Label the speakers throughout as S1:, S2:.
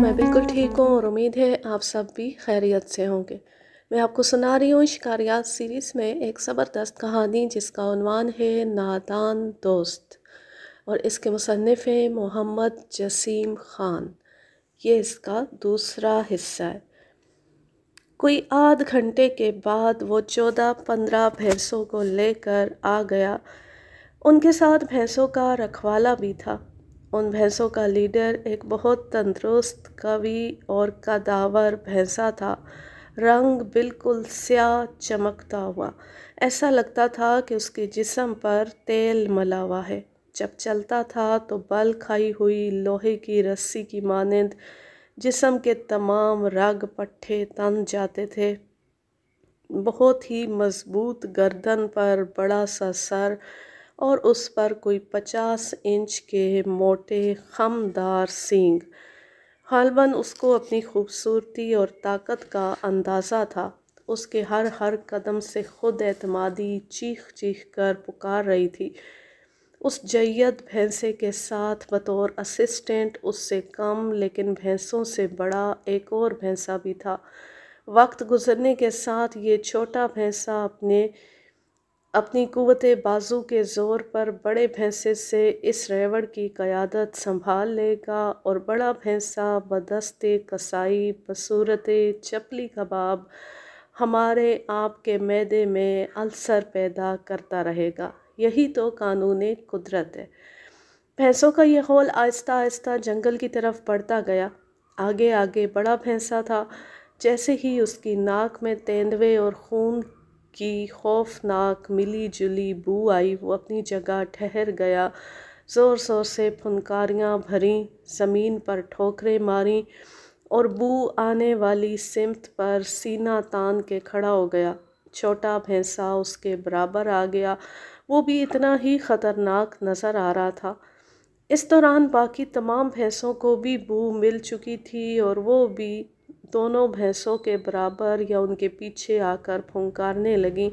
S1: मैं बिल्कुल ठीक हूँ और उम्मीद है आप सब भी खैरियत से होंगे मैं आपको सुना रही हूँ शिकारियात सीरीज़ में एक ज़बरदस्त कहानी जिसका उनवान है नादान दोस्त और इसके मुसनफ़ हैं मोहम्मद जसीम ख़ान ये इसका दूसरा हिस्सा है कोई आध घंटे के बाद वो चौदह पंद्रह भैंसों को लेकर आ गया उनके साथ भैंसों का रखवाला भी था उन भैंसों का लीडर एक बहुत तंदुरुस्त कवि और कदावर भैंसा था रंग बिल्कुल स्याह चमकता हुआ ऐसा लगता था कि उसके जिसम पर तेल मला हुआ है जब चलता था तो बल खाई हुई लोहे की रस्सी की मानंद जिसम के तमाम रग पट्ठे तन जाते थे बहुत ही मज़बूत गर्दन पर बड़ा सा सर और उस पर कोई पचास इंच के मोटे खमदार सींग हालबन उसको अपनी खूबसूरती और ताकत का अंदाज़ा था उसके हर हर कदम से खुद एतमादी चीख चीख कर पुकार रही थी उस जैयद भैंसे के साथ बतौर असिस्टेंट उससे कम लेकिन भैंसों से बड़ा एक और भैंसा भी था वक्त गुजरने के साथ ये छोटा भैंसा अपने अपनी कुत बाजू के ज़ोर पर बड़े भैंसे से इस रेवड़ की क़्यादत संभाल लेगा और बड़ा भैंसा बदस्ते कसाई बसूरत चपली कबाब हमारे आपके मैदे में अल्सर पैदा करता रहेगा यही तो कानून कुदरत है भैंसों का यह हौल आहिस्ता आहिस्ता जंगल की तरफ बढ़ता गया आगे आगे बड़ा भैंसा था जैसे ही उसकी नाक में तेंदवे और खून की खौफनाक मिली जुली बू आई वो अपनी जगह ठहर गया ज़ोर ज़ोर से फुनकारियाँ भरी ज़मीन पर ठोकरें मारी और बू आने वाली सिमत पर सीना तान के खड़ा हो गया छोटा भैंसा उसके बराबर आ गया वो भी इतना ही ख़तरनाक नज़र आ रहा था इस दौरान बाकी तमाम भैंसों को भी बू मिल चुकी थी और वो भी दोनों भैंसों के बराबर या उनके पीछे आकर फुंकारने लगीं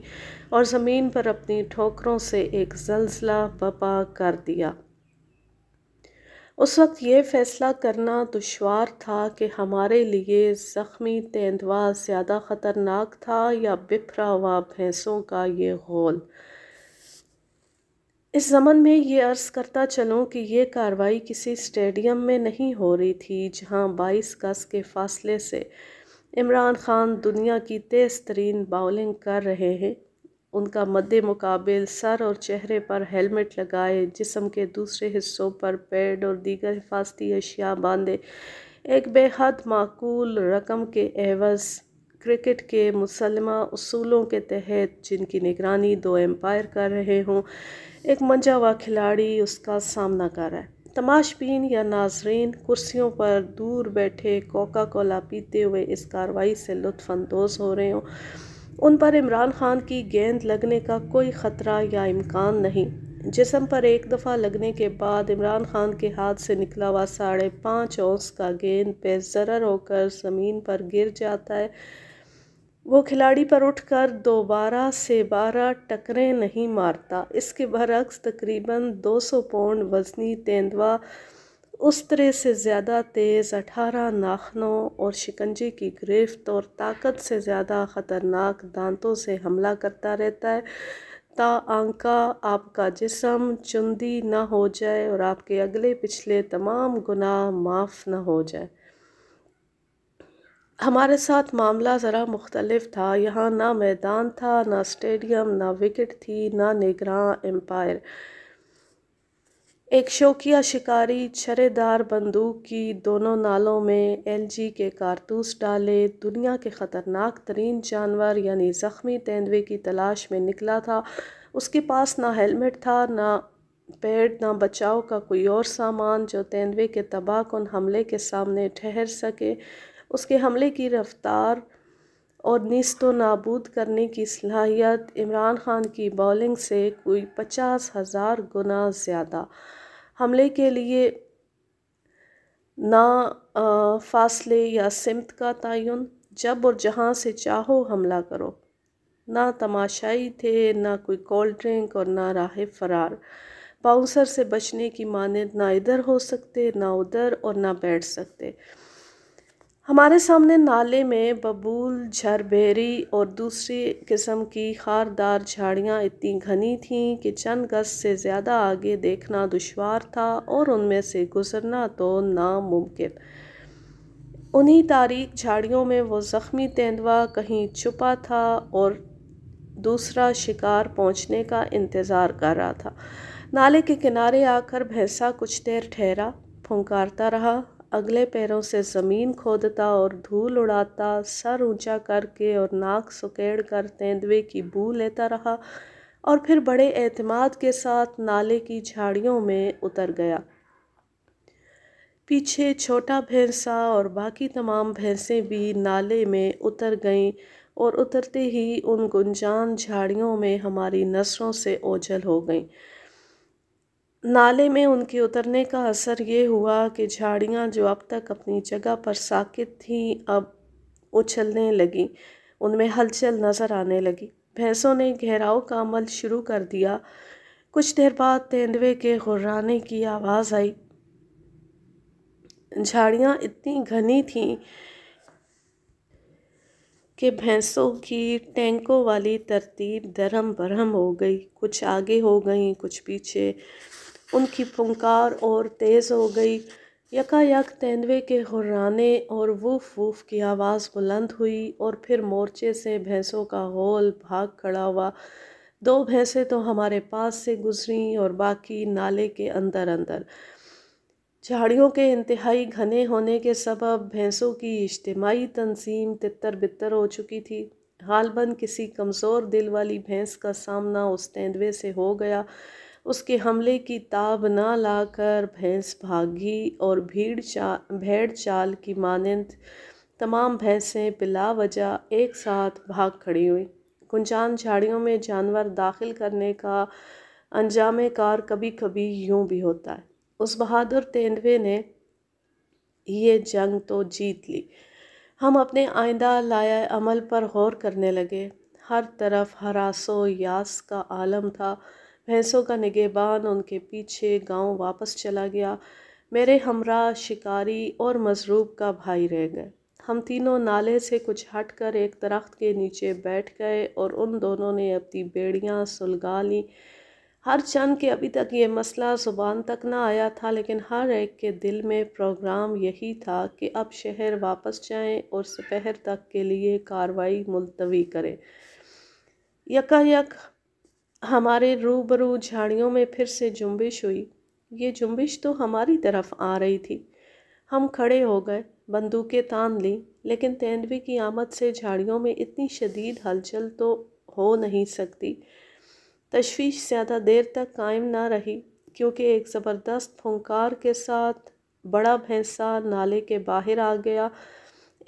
S1: और ज़मीन पर अपनी ठोकरों से एक जलसला बपा कर दिया उस वक्त ये फ़ैसला करना दुशवार था कि हमारे लिए ज़ख्मी तेंदवा ज़्यादा ख़तरनाक था या बिफरा हुआ भैंसों का ये गोल इस ज़मन में ये अर्ज़ करता चलूँ कि ये कार्रवाई किसी स्टेडियम में नहीं हो रही थी जहाँ बाईस गज के फासले से इमरान खान दुनिया की तेज़ तरीन बाउलिंग कर रहे हैं उनका मदे मुकाबल सर और चेहरे पर हेलमेट लगाए जिसम के दूसरे हिस्सों पर पैड और दीगर हिफाजती अशिया बांधे एक बेहद माकूल रकम के एवज़ क्रिकेट के मुसलमा असूलों के तहत जिनकी निगरानी दो एम्पायर कर रहे हों एक मंजा हुआ खिलाड़ी उसका सामना कर रहा है तमाशबीन या नाजरीन कुर्सियों पर दूर बैठे कोका कोला पीते हुए इस कार्रवाई से लुफानंदोज़ हो रहे हों उन पर इमरान खान की गेंद लगने का कोई ख़तरा या इम्कान नहीं जिसम पर एक दफ़ा लगने के बाद इमरान खान के हाथ से निकला हुआ साढ़े पाँच औस का गेंद पे जरर होकर ज़मीन पर गिर जाता है वो खिलाड़ी पर उठकर दोबारा से बारह टकरें नहीं मारता इसके बरक्स तकरीबन 200 पौंड वजनी तेंदुआ उस तरह से ज़्यादा तेज़ अठारह नाखनों और शिकंजे की गिरफ्त और ताकत से ज़्यादा ख़तरनाक दांतों से हमला करता रहता है ता आंका आपका जिसम चुंदी ना हो जाए और आपके अगले पिछले तमाम गुनाह माफ़ ना हो जाए हमारे साथ मामला ज़रा मुख्तलफ था यहाँ ना मैदान था ना स्टेडियम ना विकेट थी ना निगरान एम्पायर एक शौकिया शिकारी छरेदार बंदूक की दोनों नालों में एलजी के कारतूस डाले दुनिया के ख़तरनाक तरीन जानवर यानी ज़ख्मी तेंदुए की तलाश में निकला था उसके पास ना हेलमेट था ना पेड़ ना बचाव का कोई और सामान जो तेंदुए के तबाह हमले के सामने ठहर सके उसके हमले की रफ्तार और नस्त नाबूद करने की सलाहियत इमरान खान की बॉलिंग से कोई पचास हज़ार गुना ज़्यादा हमले के लिए ना आ, फासले या सिमत का तयन जब और जहाँ से चाहो हमला करो ना तमाशाई थे ना कोई कोल्ड ड्रिंक और ना राह फरार बाउंसर से बचने की मानद ना इधर हो सकते ना उधर और ना बैठ सकते हमारे सामने नाले में बबूल झरबेरी और दूसरी किस्म की खारदार झाड़ियाँ इतनी घनी थीं कि चंद गज से ज़्यादा आगे देखना दुशवार था और उनमें से गुज़रना तो नामुमकिन उन्हीं तारीख झाड़ियों में वो ज़ख्मी तेंदुआ कहीं छुपा था और दूसरा शिकार पहुँचने का इंतज़ार कर रहा था नाले के किनारे आकर भैंसा कुछ देर ठहरा फुंकारता रहा अगले पैरों से ज़मीन खोदता और धूल उड़ाता सर ऊंचा करके और नाक सुकेड़ कर तेंदुए की बू लेता रहा और फिर बड़े एतमाद के साथ नाले की झाड़ियों में उतर गया पीछे छोटा भैंसा और बाकी तमाम भैंसें भी नाले में उतर गईं और उतरते ही उन गुंजान झाड़ियों में हमारी नसरों से ओझल हो गईं नाले में उनके उतरने का असर ये हुआ कि झाड़ियाँ जो अब तक अपनी जगह पर साकित थीं अब उछलने लगीं उनमें हलचल नज़र आने लगी भैंसों ने घेराव का अमल शुरू कर दिया कुछ देर बाद तेंदुए के घुर्राने की आवाज़ आई झाड़ियाँ इतनी घनी थीं कि भैंसों की टैंकों वाली तरतीब दरम बरहम हो गई कुछ आगे हो गई कुछ पीछे उनकी फुंकार और तेज़ हो गई यकायक तेंदुए के हुर्राने और वूफ वूफ की आवाज़ बुलंद हुई और फिर मोर्चे से भैंसों का होल भाग खड़ा हुआ दो भैंसें तो हमारे पास से गुजरी और बाकी नाले के अंदर अंदर झाड़ियों के इंतहाई घने होने के सबब भैंसों की इज्तमाही तनसीम तितर बितर हो चुकी थी हालबन किसी कमज़ोर दिल वाली भैंस का सामना उस तेंदुए से हो गया उसके हमले की ताब ना लाकर भैंस भागी और भीड़ चा भेड़ चाल की मानंद तमाम भैंसें बिला वजह एक साथ भाग खड़ी हुई गुंजान झाड़ियों में जानवर दाखिल करने का अंजाम कार कभी कभी यूं भी होता है उस बहादुर तेंदवे ने ये जंग तो जीत ली हम अपने आइंदा लाया अमल पर गौर करने लगे हर तरफ हरासो यास का आलम था भैंसों का निगेबान उनके पीछे गांव वापस चला गया मेरे हमरा शिकारी और मजरूब का भाई रह गए हम तीनों नाले से कुछ हट कर एक दरख्त के नीचे बैठ गए और उन दोनों ने अपनी बेड़ियाँ सुलगा लीं हर चंद के अभी तक ये मसला ज़ुबान तक ना आया था लेकिन हर एक के दिल में प्रोग्राम यही था कि अब शहर वापस जाएं और सुपहर तक के लिए कार्रवाई मुलतवी करें यकायक हमारे रूबरू झाड़ियों में फिर से जुम्बिश हुई ये जुम्बिश तो हमारी तरफ आ रही थी हम खड़े हो गए बंदूकें तान ली लेकिन तेंदवी की आमद से झाड़ियों में इतनी शदीद हलचल तो हो नहीं सकती तशवीश ज़्यादा देर तक कायम ना रही क्योंकि एक ज़बरदस्त फुंकार के साथ बड़ा भैंसा नाले के बाहर आ गया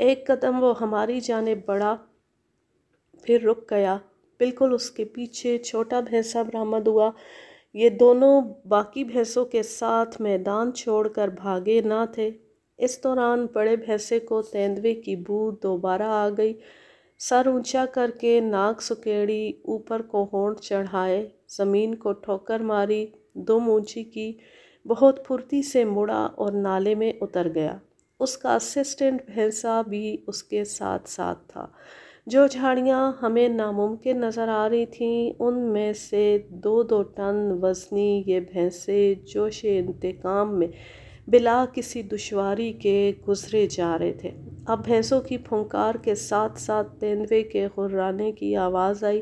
S1: एक कदम वो हमारी जाने बढ़ा फिर रुक गया बिल्कुल उसके पीछे छोटा भैंसा बरामद हुआ ये दोनों बाकी भैंसों के साथ मैदान छोड़कर भागे ना थे इस दौरान बड़े भैंसे को तेंदवे की बू दोबारा आ गई सर ऊंचा करके नाक सुकेड़ी ऊपर को होंठ चढ़ाए ज़मीन को ठोकर मारी दुम ऊंची की बहुत फुर्ती से मुड़ा और नाले में उतर गया उसका असिस्टेंट भैंसा भी उसके साथ साथ था जो झाड़ियाँ हमें नामुमकिन नज़र आ रही थीं उनमें से दो दो टन वज़नी ये भैंसें जोश इंतकाम में बिला किसी दुश्वारी के गुज़रे जा रहे थे अब भैंसों की फुंकार के साथ साथ तेंदवे के हुर्राने की आवाज़ आई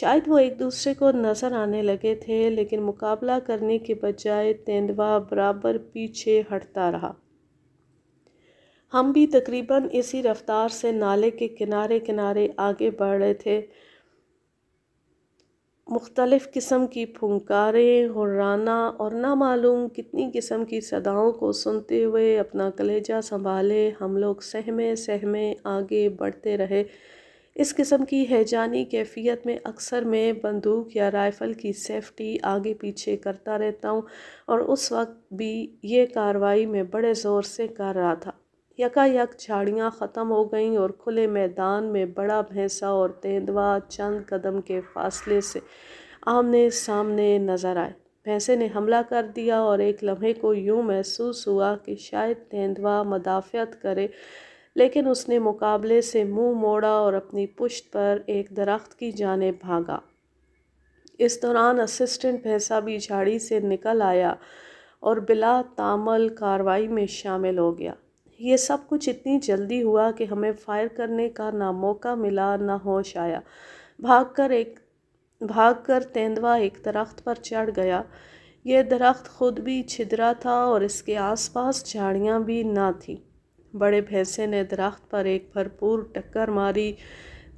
S1: शायद वो एक दूसरे को नज़र आने लगे थे लेकिन मुकाबला करने के बजाय तेंदवा बराबर पीछे हटता रहा हम भी तकरीबन इसी रफ़्तार से नाले के किनारे किनारे आगे बढ़ रहे थे मुख्तलिफ़ किस्म की फुंकारें हुर्राना और नामालूम कितनी किस्म की सदाओं को सुनते हुए अपना कलेजा संभाले हम लोग सहमे सहमे आगे बढ़ते रहे इस किस्म की हैजानी कैफियत में अक्सर मैं बंदूक या राइफ़ल की सेफ्टी आगे पीछे करता रहता हूँ और उस वक्त भी ये कार्रवाई में बड़े ज़ोर से कर रहा था यकायक झाड़ियाँ ख़त्म हो गईं और खुले मैदान में बड़ा भैंसा और तेंदवा चंद कदम के फासले से आमने सामने नज़र आए भैंसे ने हमला कर दिया और एक लम्हे को यूं महसूस हुआ कि शायद तेंदवा मदाफ़त करे लेकिन उसने मुकाबले से मुंह मोड़ा और अपनी पुश्त पर एक दरख्त की जाने भागा इस दौरान असिस्टेंट भैंसा भी झाड़ी से निकल आया और बिला तामल कार्रवाई में शामिल हो गया ये सब कुछ इतनी जल्दी हुआ कि हमें फायर करने का ना मौका मिला ना होश आया भागकर एक भागकर तेंदवा एक दरख्त पर चढ़ गया यह दरख्त खुद भी छिदरा था और इसके आसपास झाड़ियाँ भी ना थीं बड़े भैंसे ने दरख्त पर एक भरपूर टक्कर मारी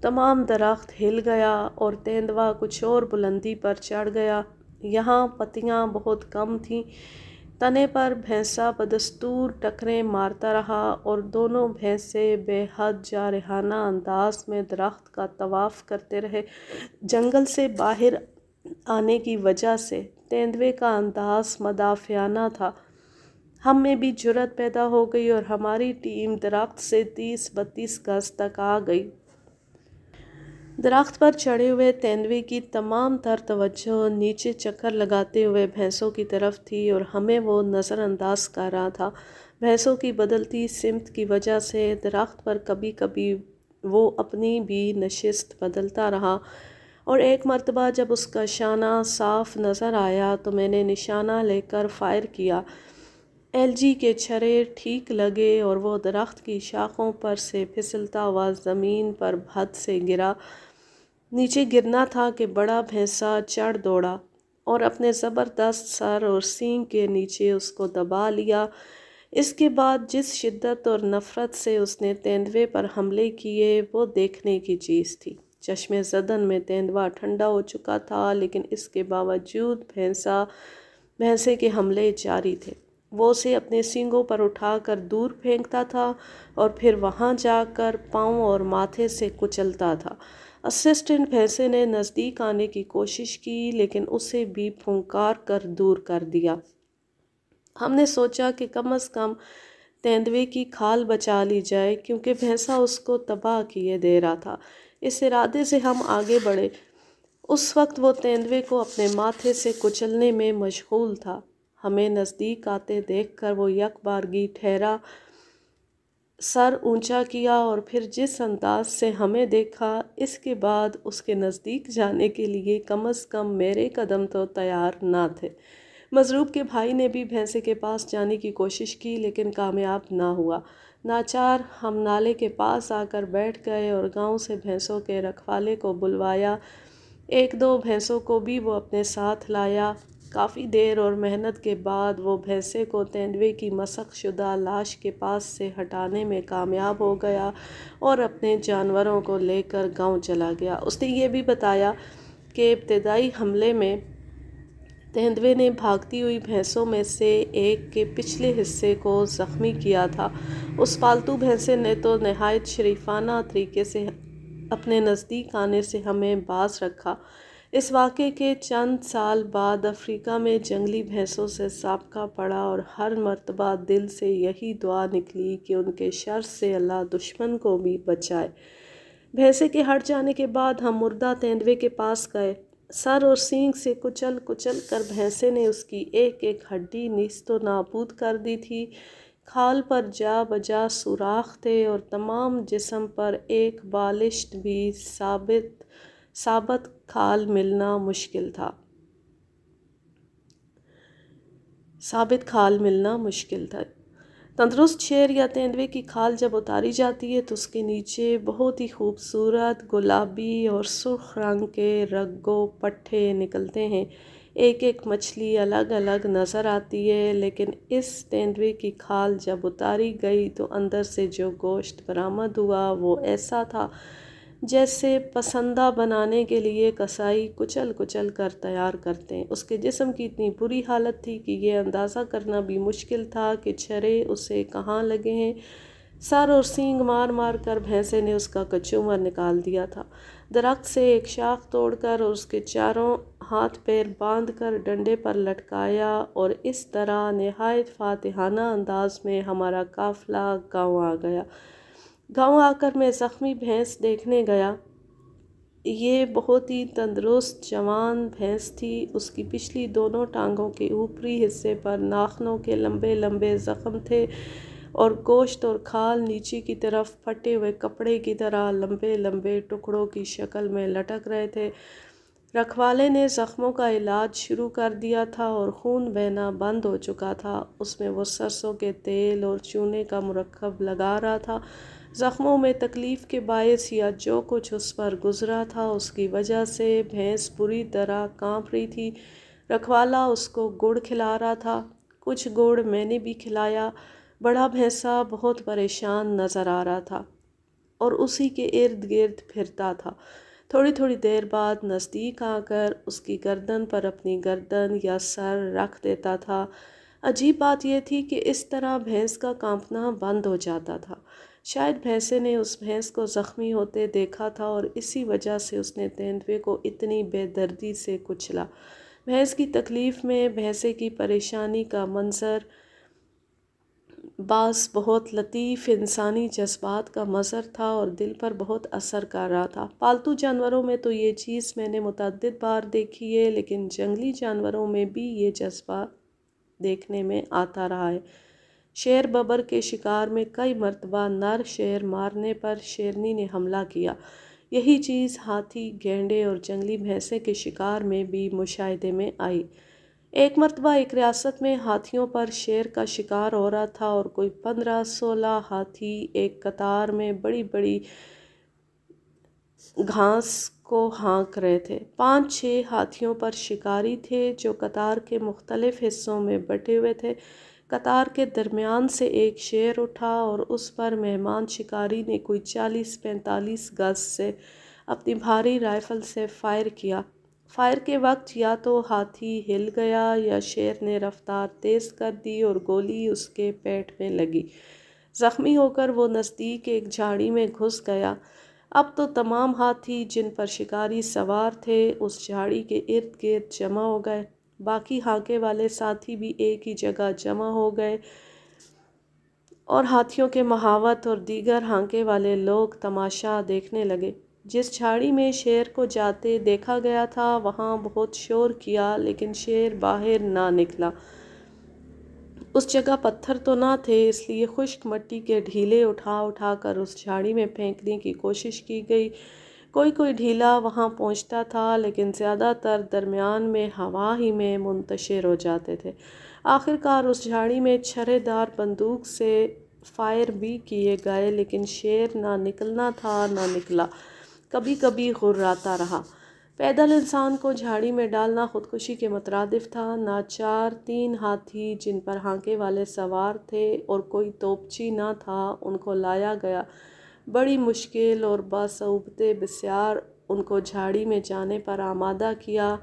S1: तमाम दरख्त हिल गया और तेंदवा कुछ और बुलंदी पर चढ़ गया यहाँ पत्तियाँ बहुत कम थीं तने पर भैंसा बदस्तूर टकरें मारता रहा और दोनों भैंसें बेहद जारहाना अंदाज में दरख्त का तवाफ़ करते रहे जंगल से बाहर आने की वजह से तेंदुए का अंदाज मदाफियाना था हम में भी जुरत पैदा हो गई और हमारी टीम दरख्त से तीस बत्तीस गज तक आ गई दरख्त पर चढ़े हुए तेंदुए की तमाम तर तवज्जो नीचे चक्कर लगाते हुए भैंसों की तरफ थी और हमें वो नज़रअंदाज कर रहा था भैंसों की बदलती सिमत की वजह से दरख्त पर कभी कभी वो अपनी भी नशस्त बदलता रहा और एक मरतबा जब उसका शाना साफ नज़र आया तो मैंने निशाना लेकर फायर किया एलजी के छरे ठीक लगे और वह दरख्त की शाखों पर से फिसलता हुआ ज़मीन पर भद से गिरा नीचे गिरना था कि बड़ा भैंसा चढ़ दौड़ा और अपने ज़बरदस्त सर और सींग के नीचे उसको दबा लिया इसके बाद जिस शिद्दत और नफ़रत से उसने तेंदुए पर हमले किए वो देखने की चीज़ थी चश्मे जदन में तेंदवा ठंडा हो चुका था लेकिन इसके बावजूद भैंसा भैंसे के हमले जारी थे वो उसे अपने सींगों पर उठाकर दूर फेंकता था और फिर वहाँ जाकर पाँव और माथे से कुचलता था असिस्टेंट भैंसे ने नज़दीक आने की कोशिश की लेकिन उसे भी फुंकार कर दूर कर दिया हमने सोचा कि कम अज़ कम तेंदुए की खाल बचा ली जाए क्योंकि भैंसा उसको तबाह किए दे रहा था इस इरादे से हम आगे बढ़े उस वक्त वो तेंदुए को अपने माथे से कुचलने में मशगूल था हमें नज़दीक आते देख कर वो यकबारगी ठहरा सर ऊंचा किया और फिर जिस अंदाज से हमें देखा इसके बाद उसके नज़दीक जाने के लिए कम अज़ कम मेरे कदम तो तैयार ना थे मजरूब के भाई ने भी भैंसे के पास जाने की कोशिश की लेकिन कामयाब ना हुआ नाचार हम नाले के पास आकर बैठ गए और गांव से भैंसों के रखवाले को बुलवाया एक दो भैंसों को भी वो अपने साथ लाया काफ़ी देर और मेहनत के बाद वो भैंसे को तेंदुए की मशक़ शुदा लाश के पास से हटाने में कामयाब हो गया और अपने जानवरों को लेकर गांव चला गया उसने ये भी बताया कि इब्तदाई हमले में तेंदुए ने भागती हुई भैंसों में से एक के पिछले हिस्से को ज़ख्मी किया था उस पालतू भैंसे ने तो नहायत शरीफाना तरीके से अपने नज़दीक आने से हमें बाज रखा इस वाक़े के चंद साल बाद अफ्रीका में जंगली भैंसों से सबका पड़ा और हर मरतबा दिल से यही दुआ निकली कि उनके शर से अल्लाह दुश्मन को भी बचाए भैंसे के हट जाने के बाद हम मुर्दा तेंदवे के पास गए सर और सींग से कुचल कुचल कर भैंसे ने उसकी एक एक हड्डी निस्तो नाबूद कर दी थी खाल पर जा बजा सुराख थे और तमाम जिसम पर एक बालिश भी साबित साबत खाल मिलना मुश्किल था साबित खाल मिलना मुश्किल था तंदरुस्त शेर या तेंदुए की खाल जब उतारी जाती है तो उसके नीचे बहुत ही खूबसूरत गुलाबी और सुर्ख रंग के रगो पट्ठे निकलते हैं एक एक मछली अलग अलग नज़र आती है लेकिन इस तेंदुए की खाल जब उतारी गई तो अंदर से जो गोश्त बरामद हुआ वो ऐसा था जैसे पसंदा बनाने के लिए कसाई कुचल कुचल कर तैयार करते हैं उसके जिस्म की इतनी बुरी हालत थी कि यह अंदाज़ा करना भी मुश्किल था कि छरे उसे कहाँ लगे हैं सर और सींग मार मार कर भैंसे ने उसका कचूमर निकाल दिया था दरख्त से एक शाख तोड़कर और उसके चारों हाथ पैर बांध कर डंडे पर लटकाया और इस तरह नहायत फातहाना अंदाज में हमारा काफिला गांव आ गया गांव आकर मैं ज़ख्मी भैंस देखने गया ये बहुत ही तंदरुस्त जवान भैंस थी उसकी पिछली दोनों टांगों के ऊपरी हिस्से पर नाखनों के लंबे लंबे ज़ख्म थे और गोश्त और खाल नीचे की तरफ फटे हुए कपड़े की तरह लंबे लंबे टुकड़ों की शक्ल में लटक रहे थे रखवाले ने ज़ख्मों का इलाज शुरू कर दिया था और खून बहना बंद हो चुका था उसमें वो सरसों के तेल और चूने का मरकब लगा रहा था ज़ख्मों में तकलीफ़ के बायस या जो कुछ उस पर गुज़रा था उसकी वजह से भैंस बुरी तरह काँप रही थी रखवाला उसको गुड़ खिला रहा था कुछ गुड़ मैंने भी खिलाया बड़ा भैंसा बहुत परेशान नज़र आ रहा था और उसी के इर्द गिर्द फिरता था थोड़ी थोड़ी देर बाद नज़दीक आकर उसकी गर्दन पर अपनी गर्दन या सर रख देता था अजीब बात यह थी कि इस तरह भैंस का कांपना बंद हो जाता था शायद भैंसे ने उस भैंस को ज़ख्मी होते देखा था और इसी वजह से उसने तेंदुए को इतनी बेदर्दी से कुचला भैंस की तकलीफ़ में भैंसे की परेशानी का मंजर बास बहुत लतीफ़ इंसानी जज्बात का मज़र था और दिल पर बहुत असर कर रहा था पालतू जानवरों में तो ये चीज़ मैंने मुतद बार देखी है लेकिन जंगली जानवरों में भी ये जज्बा देखने में आता रहा है शेर बबर के शिकार में कई मरतबा नर शेर मारने पर शेरनी ने हमला किया यही चीज़ हाथी गेंडे और जंगली भैंसे के शिकार में भी मुशाहदे में आई एक मरतबा एक रियासत में हाथियों पर शेर का शिकार हो रहा था और कोई पंद्रह सोलह हाथी एक कतार में बड़ी बड़ी घास को हाँक रहे थे पाँच छः हाथियों पर शिकारी थे जो कतार के मुख्तलिफ़ हिस्सों में बटे हुए थे कतार के दरमियान से एक शेर उठा और उस पर मेहमान शिकारी ने कोई चालीस पैंतालीस गज से अपनी भारी राइफ़ल से फ़ायर किया फायर के वक्त या तो हाथी हिल गया या शेर ने रफ्तार तेज़ कर दी और गोली उसके पेट में लगी ज़ख्मी होकर वो नज़दीक एक झाड़ी में घुस गया अब तो तमाम हाथी जिन पर शिकारी सवार थे उस झाड़ी के इर्द गिर्द जमा हो गए बाकी हाके वाले साथी भी एक ही जगह जमा हो गए और हाथियों के महावत और दीगर हाँके वाले लोग तमाशा देखने लगे जिस झाड़ी में शेर को जाते देखा गया था वहाँ बहुत शोर किया लेकिन शेर बाहर ना निकला उस जगह पत्थर तो ना थे इसलिए खुश्क मट्टी के ढीले उठा उठा कर उस झाड़ी में फेंकने की कोशिश की गई कोई कोई ढीला वहाँ पहुँचता था लेकिन ज़्यादातर दरमियान में हवा ही में मुंतशिर हो जाते थे आखिरकार उस झाड़ी में छरेदार बंदूक से फायर भी किए गए लेकिन शेर ना निकलना था ना निकला कभी कभी घुर्राता रहा पैदल इंसान को झाड़ी में डालना ख़ुदकुशी के मतरदफ था ना चार तीन हाथी जिन पर हाँके वाले सवार थे और कोई तोपची ना था उनको लाया गया बड़ी मुश्किल और बासूबते बसार उनको झाड़ी में जाने पर आमादा किया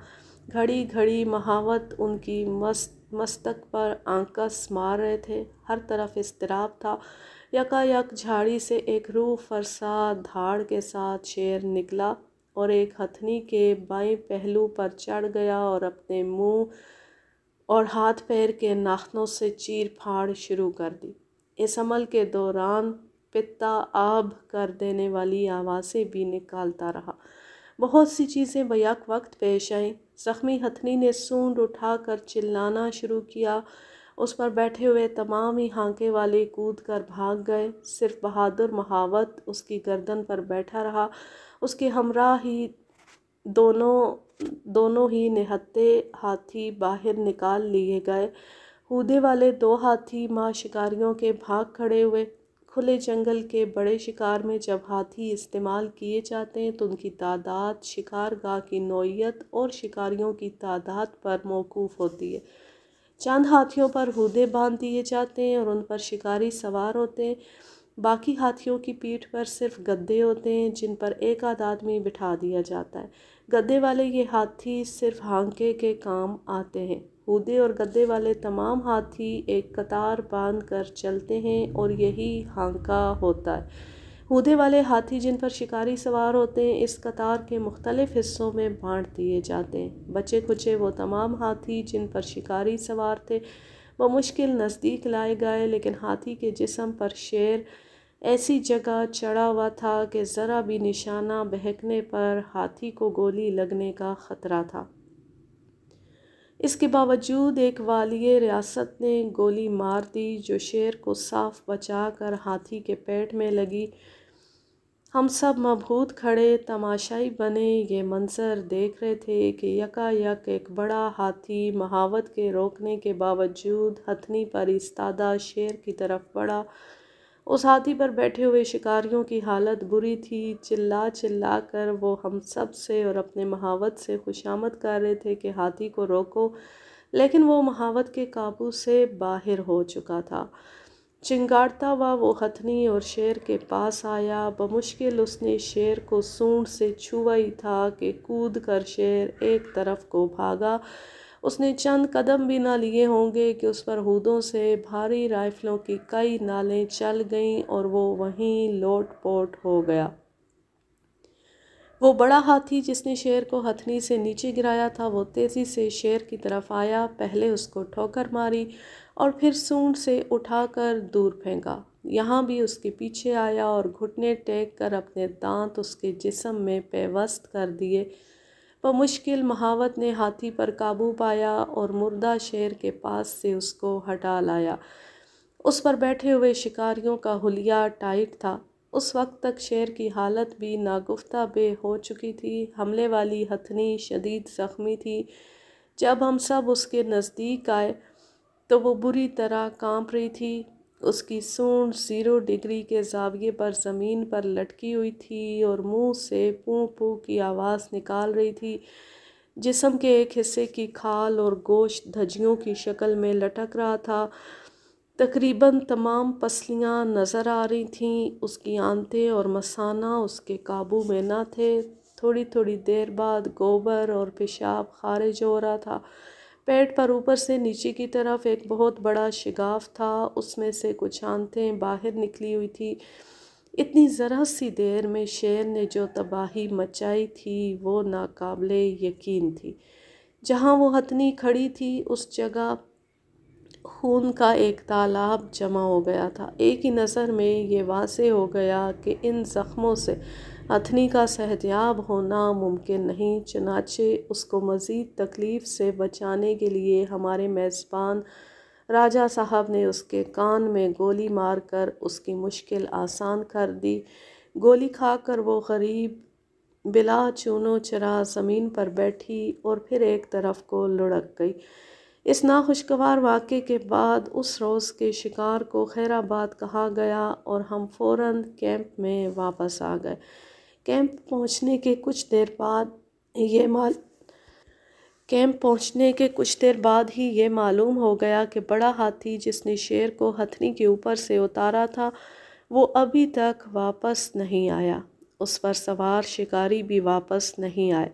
S1: घड़ी घड़ी महावत उनकी मस्त मस्तक पर आंकस मार रहे थे हर तरफ इसतराब था यकायक झाड़ी से एक रूह फरसा धाड़ के साथ शेर निकला और एक हथनी के बाएं पहलू पर चढ़ गया और अपने मुंह और हाथ पैर के नाखनों से चीर फाड़ शुरू कर दी इस अमल के दौरान पिता आब कर देने वाली आवाज़ें भी निकालता रहा बहुत सी चीज़ें बैक वक्त पेश आईं ज़ख्मी हथनी ने सूंड उठा कर चिल्लाना शुरू किया उस पर बैठे हुए तमाम ही हाँके वाले कूद कर भाग गए सिर्फ बहादुर महावत उसकी गर्दन पर बैठा रहा उसके हमरा ही दोनों दोनों ही निहत्ते हाथी बाहर निकाल लिए गए कूदे वाले दो हाथी माँ शिकारियों के भाग खड़े हुए खुले जंगल के बड़े शिकार में जब हाथी इस्तेमाल किए जाते हैं तो उनकी तादाद शिकार गाह की नौीयत और शिकारियों की तादाद पर मौकूफ़ होती है चंद हाथियों पर हुदे बांध दिए जाते हैं और उन पर शिकारी सवार होते हैं बाकी हाथियों की पीठ पर सिर्फ गद्दे होते हैं जिन पर एक आध आदमी बिठा दिया जाता है गद्दे वाले ये हाथी सिर्फ हांके के काम आते हैं हुदे और गद्दे वाले तमाम हाथी एक कतार बांध कर चलते हैं और यही हांका होता है कूदे वाले हाथी जिन पर शिकारी सवार होते हैं इस कतार के मुख्तलिफ़ हिस्सों में बांट दिए जाते हैं बचे खुचे वो तमाम हाथी जिन पर शिकारी सवार थे वह मुश्किल नज़दीक लाए गए लेकिन हाथी के जिसम पर शेर ऐसी जगह चढ़ा हुआ था कि ज़रा भी निशाना बहकने पर हाथी को गोली लगने का ख़तरा था इसके बावजूद एक वाली रियासत ने गोली मार दी जो शेर को साफ बचा कर हाथी के पेट में लगी हम सब मबहूत खड़े तमाशाई बने ये मंसर देख रहे थे कि यकायक एक बड़ा हाथी महावत के रोकने के बावजूद हथनी पर इस्तादा शेर की तरफ बढ़ा उस हाथी पर बैठे हुए शिकारियों की हालत बुरी थी चिल्ला चिल्ला कर वो हम सब से और अपने महावत से खुशामद कर रहे थे कि हाथी को रोको लेकिन वो महावत के काबू से बाहर हो चुका था चिंगारता हुआ वो हथनी और शेर के पास आया बमुश्किल उसने शेर को सूंड से छुआ ही था कि कूद कर शेर एक तरफ को भागा उसने चंद कदम भी ना लिए होंगे कि उस पर हूदों से भारी राइफलों की कई नालें चल गईं और वो वहीं लोट पोट हो गया वो बड़ा हाथी जिसने शेर को हथनी से नीचे गिराया था वो तेज़ी से शेर की तरफ आया पहले उसको ठोकर मारी और फिर सूंड से उठाकर दूर फेंका यहाँ भी उसके पीछे आया और घुटने टेक कर अपने दांत उसके जिसम में पेवस्त कर दिए बमुश्किल महावत ने हाथी पर काबू पाया और मुर्दा शेर के पास से उसको हटा लाया उस पर बैठे हुए शिकारियों का हुलिया टाइट था उस वक्त तक शेर की हालत भी नागुफ्ता बे हो चुकी थी हमले वाली हथनी शदीद ज़ख्मी थी जब हम सब उसके नज़दीक आए तो वो बुरी तरह कांप रही थी उसकी सूंड ज़ीरो डिग्री के जाविये पर ज़मीन पर लटकी हुई थी और मुंह से पू पू की आवाज़ निकाल रही थी जिसम के एक हिस्से की खाल और गोश्त धजियों की शक्ल में लटक रहा था तकरीबन तमाम पसलियाँ नज़र आ रही थीं उसकी आंतें और मसाना उसके काबू में ना थे थोड़ी थोड़ी देर बाद गोबर और पेशाब खारिज हो रहा था पेड़ पर ऊपर से नीचे की तरफ एक बहुत बड़ा शिगाफ था उसमें से कुछ आंतें बाहर निकली हुई थी इतनी ज़रा सी देर में शेर ने जो तबाही मचाई थी वो नाकबले यकीन थी जहाँ वो हथनी खड़ी थी उस जगह खून का एक तालाब जमा हो गया था एक ही नज़र में ये वाज हो गया कि इन ज़ख्मों से अथनी का सहजयाब होना मुमकिन नहीं चनाचे उसको मज़ीद तकलीफ़ से बचाने के लिए हमारे मेज़बान राजा साहब ने उसके कान में गोली मारकर उसकी मुश्किल आसान कर दी गोली खाकर वो गरीब बिला चूनो चरा ज़मीन पर बैठी और फिर एक तरफ को लुढ़क गई इस नाखुशगवार वाक़े के बाद उस रोज़ के शिकार को खैराबाद कहा गया और हम फौरन कैंप में वापस आ गए कैंप पहुंचने के कुछ देर बाद ये माल कैंप पहुंचने के कुछ देर बाद ही ये मालूम हो गया कि बड़ा हाथी जिसने शेर को हथनी के ऊपर से उतारा था वो अभी तक वापस नहीं आया उस पर सवार शिकारी भी वापस नहीं आए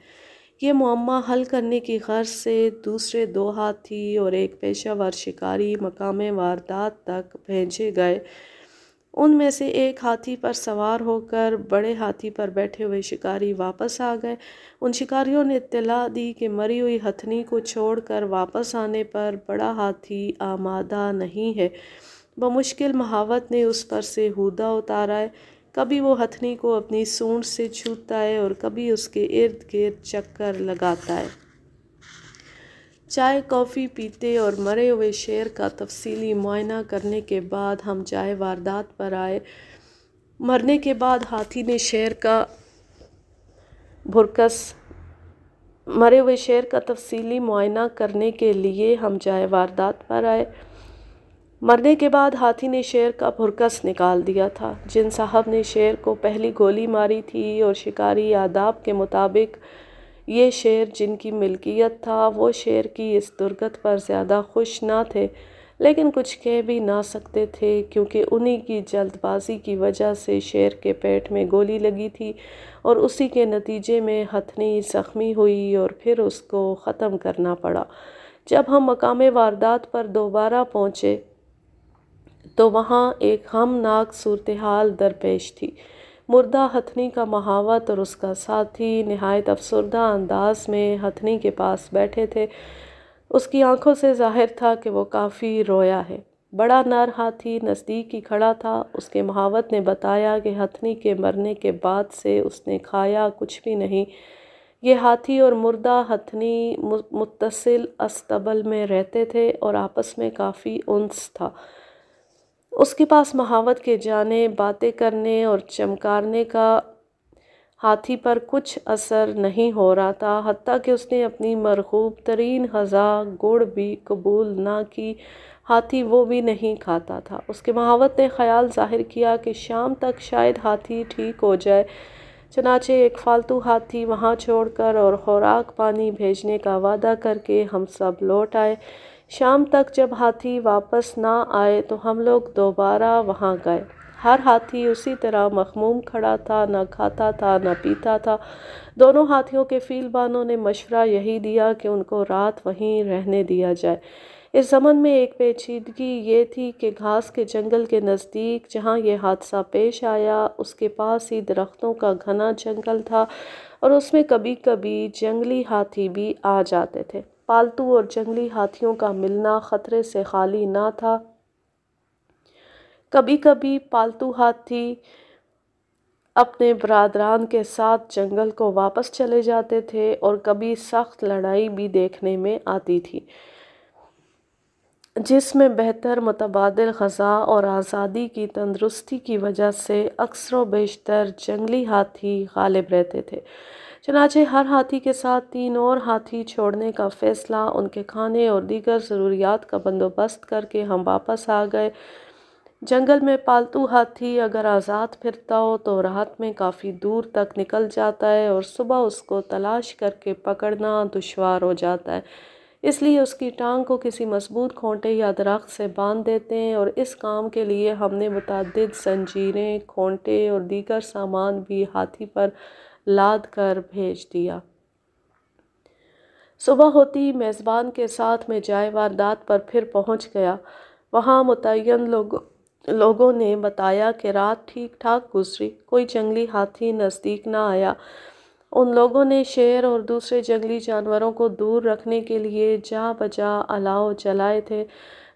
S1: ये मामा हल करने की गर्ज से दूसरे दो हाथी और एक पेशावर शिकारी मकाम वारदात तक भेजे गए उनमें से एक हाथी पर सवार होकर बड़े हाथी पर बैठे हुए शिकारी वापस आ गए उन शिकारियों ने इतला दी कि मरी हुई हथनी को छोड़कर वापस आने पर बड़ा हाथी आमादा नहीं है बमुश्किल महावत ने उस पर से हुदा उतारा है कभी वो हथनी को अपनी सूंड से छूता है और कभी उसके इर्द गिर्द चक्कर लगाता है चाय कॉफ़ी पीते और मरे हुए शेर का तफसीली मुआयना करने के बाद हम चाय वारदात पर आए मरने के बाद हाथी ने शेर का भुरकस मरे हुए शेर का तफसीली मुआयना करने के लिए हम चाय वारदात पर आए मरने के बाद हाथी ने शेर का भुरकस निकाल दिया था जिन साहब ने शेर को पहली गोली मारी थी और शिकारी आदाब के मुताबिक ये शेर जिनकी मिल्कियत था वो शेर की इस दुर्गत पर ज़्यादा खुश ना थे लेकिन कुछ कह भी ना सकते थे क्योंकि उन्हीं की जल्दबाजी की वजह से शेर के पेट में गोली लगी थी और उसी के नतीजे में हथनी ज़ख्मी हुई और फिर उसको ख़त्म करना पड़ा जब हम मकाम वारदात पर दोबारा पहुँचे तो वहाँ एक हमनाक सूरत हाल दरपेश थी मुर्दा हथनी का महावत तो और उसका साथी नहायत अफसरदा अंदाज में हथनी के पास बैठे थे उसकी आंखों से जाहिर था कि वो काफ़ी रोया है बड़ा नर हाथी नज़दीक ही खड़ा था उसके महावत ने बताया कि हथनी के मरने के बाद से उसने खाया कुछ भी नहीं ये हाथी और मुर्दा हथनी मुतसिल अस्तबल में रहते थे और आपस में काफ़ी उन्स था उसके पास महावत के जाने बातें करने और चमकारने का हाथी पर कुछ असर नहीं हो रहा था हती कि उसने अपनी मरहूब तरीन हज़ा गुड़ भी कबूल ना की हाथी वो भी नहीं खाता था उसके महावत ने ख्याल जाहिर किया कि शाम तक शायद हाथी ठीक हो जाए चनाचे एक फालतू हाथी वहाँ छोड़कर और खुराक पानी भेजने का वादा करके हम सब लौट आए शाम तक जब हाथी वापस ना आए तो हम लोग दोबारा वहाँ गए हर हाथी उसी तरह मखमूम खड़ा था ना खाता था ना पीता था दोनों हाथियों के फील बानों ने मशवरा यही दिया कि उनको रात वहीं रहने दिया जाए इस जमन में एक पेचीदगी ये थी कि घास के जंगल के नज़दीक जहाँ ये हादसा पेश आया उसके पास ही दरख्तों का घना जंगल था और उसमें कभी कभी जंगली हाथी भी आ जाते थे पालतू और जंगली हाथियों का मिलना ख़तरे से खाली ना था कभी कभी पालतू हाथी अपने बरदरान के साथ जंगल को वापस चले जाते थे और कभी सख्त लड़ाई भी देखने में आती थी जिसमें बेहतर मुतबाद ग़ज़ा और आज़ादी की तंदरुस्ती की वजह से अक्सर बेशतर जंगली हाथी गालिब रहते थे चनाचे हर हाथी के साथ तीन और हाथी छोड़ने का फैसला उनके खाने और दीगर ज़रूरियात का बंदोबस्त करके हम वापस आ गए जंगल में पालतू हाथी अगर आज़ाद फिरता हो तो रात में काफ़ी दूर तक निकल जाता है और सुबह उसको तलाश करके पकड़ना दुशवार हो जाता है इसलिए उसकी टांग को किसी मजबूत खोंटे या दरख्त से बांध देते हैं और इस काम के लिए हमने मुतद जंजीरें खोंटे और दीगर सामान भी हाथी पर लाद कर भेज दिया सुबह होती ही मेज़बान के साथ में जाए वारदात पर फिर पहुंच गया वहाँ मुतन लोगों लोगों ने बताया कि रात ठीक ठाक गुजरी कोई जंगली हाथी नज़दीक ना आया उन लोगों ने शेर और दूसरे जंगली जानवरों को दूर रखने के लिए जा बजा अलाव जलाए थे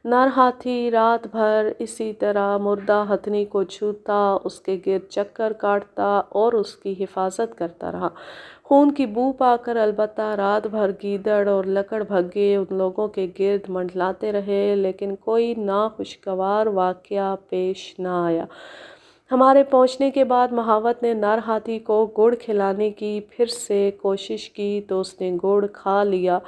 S1: नर हाथी रात भर इसी तरह मुर्दा हथनी को छूता उसके गिर चक्कर काटता और उसकी हिफाजत करता रहा खून की बू पाकर अलबत्ता रात भर गीदड़ और लकड़ भगे उन लोगों के गिर्द मंडलाते रहे लेकिन कोई नाखुशगवार वाक्य वाक़ पेश ना आया हमारे पहुंचने के बाद महावत ने नर हाथी को गुड़ खिलाने की फिर से कोशिश की तो उसने गुड़ खा लिया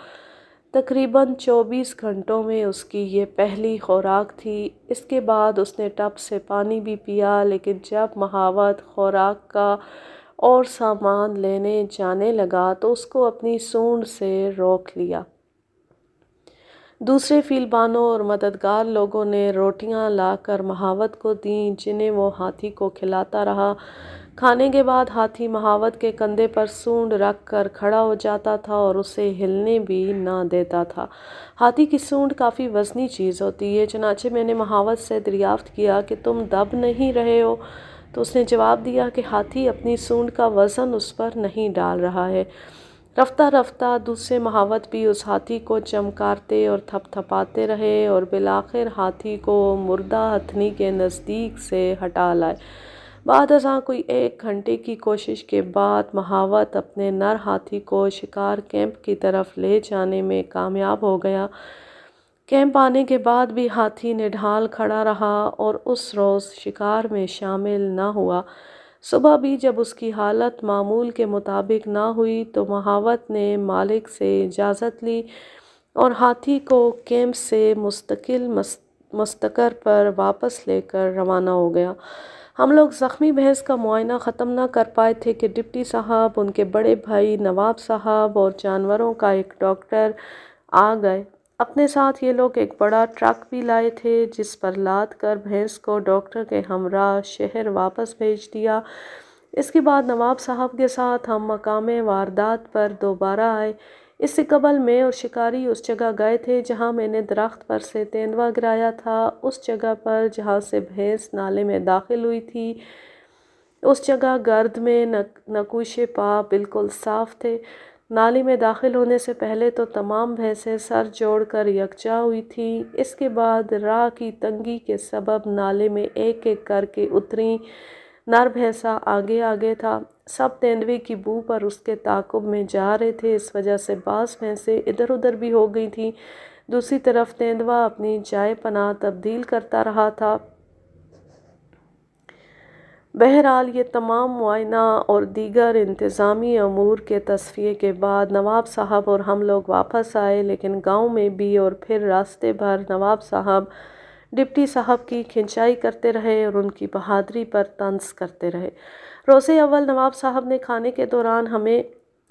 S1: तकरीबन 24 घंटों में उसकी ये पहली खुराक थी इसके बाद उसने टप से पानी भी पिया लेकिन जब महावत खुराक का और सामान लेने जाने लगा तो उसको अपनी सूंड से रोक लिया दूसरे फीलबानों और मददगार लोगों ने रोटियां लाकर महावत को दी जिन्हें वो हाथी को खिलाता रहा खाने के बाद हाथी महावत के कंधे पर सूंड रख कर खड़ा हो जाता था और उसे हिलने भी ना देता था हाथी की सूंड काफ़ी वजनी चीज़ होती है चनाचे मैंने महावत से दरियाफ्त किया कि तुम दब नहीं रहे हो तो उसने जवाब दिया कि हाथी अपनी सूंड का वज़न उस पर नहीं डाल रहा है रफ्ता रफ्ता दूसरे महावत भी उस हाथी को चमकारते और थपथपाते रहे और बिलाखिर हाथी को मुर्दा हथनी के नज़दीक से हटा लाए बाद अजा कोई एक घंटे की कोशिश के बाद महावत अपने नर हाथी को शिकार कैंप की तरफ ले जाने में कामयाब हो गया कैंप आने के बाद भी हाथी निढाल खड़ा रहा और उस रोज़ शिकार में शामिल ना हुआ सुबह भी जब उसकी हालत मामूल के मुताबिक ना हुई तो महावत ने मालिक से इजाज़त ली और हाथी को कैंप से मुस्तकिल मस्त, मस्तकर पर वापस लेकर रवाना हो गया हम लोग ज़ख्मी भैंस का मुआयना ख़त्म ना कर पाए थे कि डिप्टी साहब उनके बड़े भाई नवाब साहब और जानवरों का एक डॉक्टर आ गए अपने साथ ये लोग एक बड़ा ट्रक भी लाए थे जिस पर लाद कर भैंस को डॉक्टर के हमरा शहर वापस भेज दिया इसके बाद नवाब साहब के साथ हम मकाम वारदात पर दोबारा आए इससे कबल मैं और शिकारी उस जगह गए थे जहाँ मैंने दरख्त पर से तेंदवा गिराया था उस जगह पर जहाँ से भैंस नाले में दाखिल हुई थी उस जगह गर्द में नक नकूश पा बिल्कुल साफ़ थे नाली में दाखिल होने से पहले तो तमाम भैंसें सर जोड़कर यकजा हुई थीं इसके बाद राह की तंगी के सबब नाले में एक एक करके उतरी नर भैंसा आगे आगे था सब तेंदुए की बू पर उसके ताकुब में जा रहे थे इस वजह से बास भैंसे इधर उधर भी हो गई थी दूसरी तरफ तेंदुआ अपनी जाय पनाह तब्दील करता रहा था बहरहाल ये तमाम मुआयना और दीगर इंतज़ामी अमूर के तस्फिए के बाद नवाब साहब और हम लोग वापस आए लेकिन गांव में भी और फिर रास्ते भर नवाब साहब डिप्टी साहब की खिंचाई करते रहे और उनकी बहादरी पर तंज करते रहे रोज़े अव्वल नवाब साहब ने खाने के दौरान हमें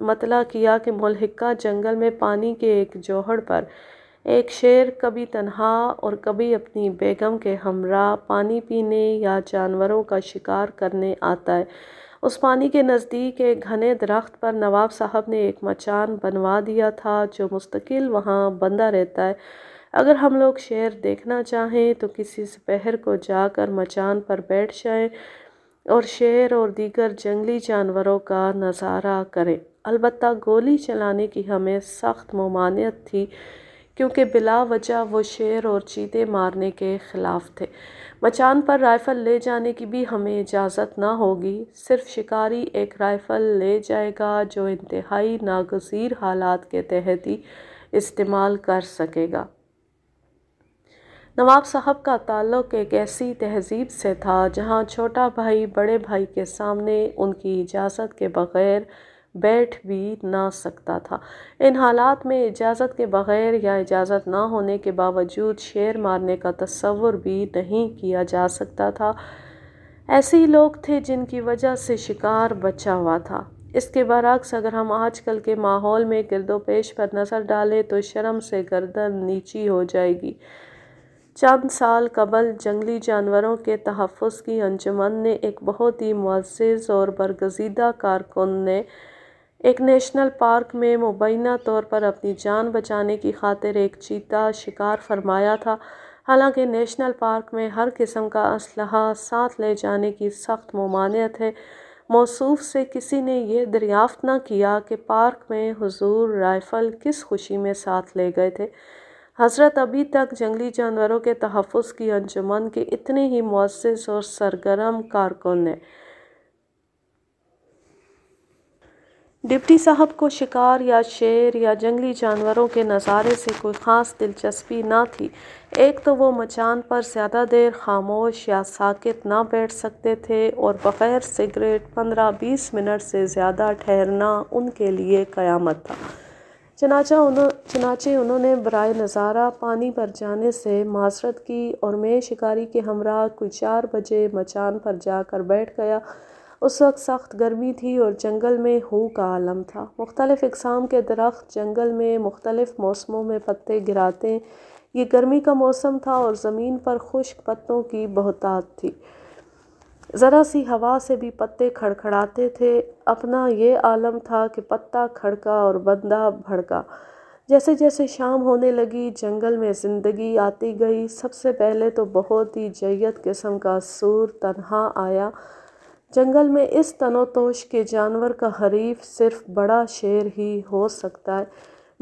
S1: मतला किया कि मुलहिका जंगल में पानी के एक जोहड़ पर एक शेर कभी तन्हा और कभी अपनी बेगम के हमरा पानी पीने या जानवरों का शिकार करने आता है उस पानी के नज़दीक एक घने दरख्त पर नवाब साहब ने एक मचान बनवा दिया था जो मुस्तकिल वहाँ बंदा रहता है अगर हम लोग शेर देखना चाहें तो किसी सपहर को जाकर मचान पर बैठ जाएं और शेर और दीगर जंगली जानवरों का नज़ारा करें अलबत् गोली चलाने की हमें सख्त ममानियत थी क्योंकि बिला वजह वो शेर और चीते मारने के ख़िलाफ़ थे मचान पर राइफ़ल ले जाने की भी हमें इजाज़त ना होगी सिर्फ शिकारी एक राइफ़ल ले जाएगा जो इंतहाई नागजीर हालात के तहत ही इस्तेमाल कर सकेगा नवाब साहब का ताल्लुक़ एक ऐसी तहजीब से था जहाँ छोटा भाई बड़े भाई के सामने उनकी इजाज़त के बग़ैर बैठ भी ना सकता था इन हालात में इजाज़त के बग़ैर या इजाज़त ना होने के बावजूद शेर मारने का तस्वुर भी नहीं किया जा सकता था ऐसे ही लोग थे जिनकी वजह से शिकार बचा हुआ था इसके बरक्स अगर हम आजकल के माहौल में गिरदोपेश पर नज़र डालें तो शर्म से गर्दन नीची हो जाएगी चंद साल कबल जंगली जानवरों के तहफ़ की अंजमन ने एक बहुत ही मुअज़ और बरगज़ीदा कारकुन ने एक नेशनल पार्क में मुबैना तौर पर अपनी जान बचाने की खातिर एक चीता शिकार फरमाया था हालांकि नेशनल पार्क में हर किस्म का असल साथ ले जाने की सख्त ममानियत है मौसूफ से किसी ने यह दरियाफ्त ना किया कि पार्क में हुजूर राइफ़ल किस खुशी में साथ ले गए थे हजरत अभी तक जंगली जानवरों के तहफ़ की अंजुमन के इतने ही मौसस और सरगर्म कारकुन हैं डिप्टी साहब को शिकार या शेर या जंगली जानवरों के नज़ारे से कोई ख़ास दिलचस्पी ना थी एक तो वो मचान पर ज़्यादा देर खामोश या साकित ना बैठ सकते थे और बग़ैर सिगरेट पंद्रह बीस मिनट से ज़्यादा ठहरना उनके लिए क़यामत था चनाचा उन्हों चनाचे उन्होंने बरए नज़ारा पानी पर जाने से माशरत की और मैं शिकारी के हमरा कोई चार बजे मचान पर जाकर बैठ गया उस वक्त सख्त गर्मी थी और जंगल में हो का आलम था मुख्तलिफ़ इकसाम के दरख्त जंगल में मुख्तलिफ़ मौसमों में पत्ते गिराते ये गर्मी का मौसम था और ज़मीन पर खुश्क पत्तों की बहुतात थी ज़रा सी हवा से भी पत्ते खड़खड़ाते थे अपना ये आलम था कि पत्ता खड़का और बंदा भड़का जैसे जैसे शाम होने लगी जंगल में ज़िंदगी आती गई सबसे पहले तो बहुत ही जैत किस्म का सूर तन्हा आया जंगल में इस तनोतोश के जानवर का हरीफ सिर्फ बड़ा शेर ही हो सकता है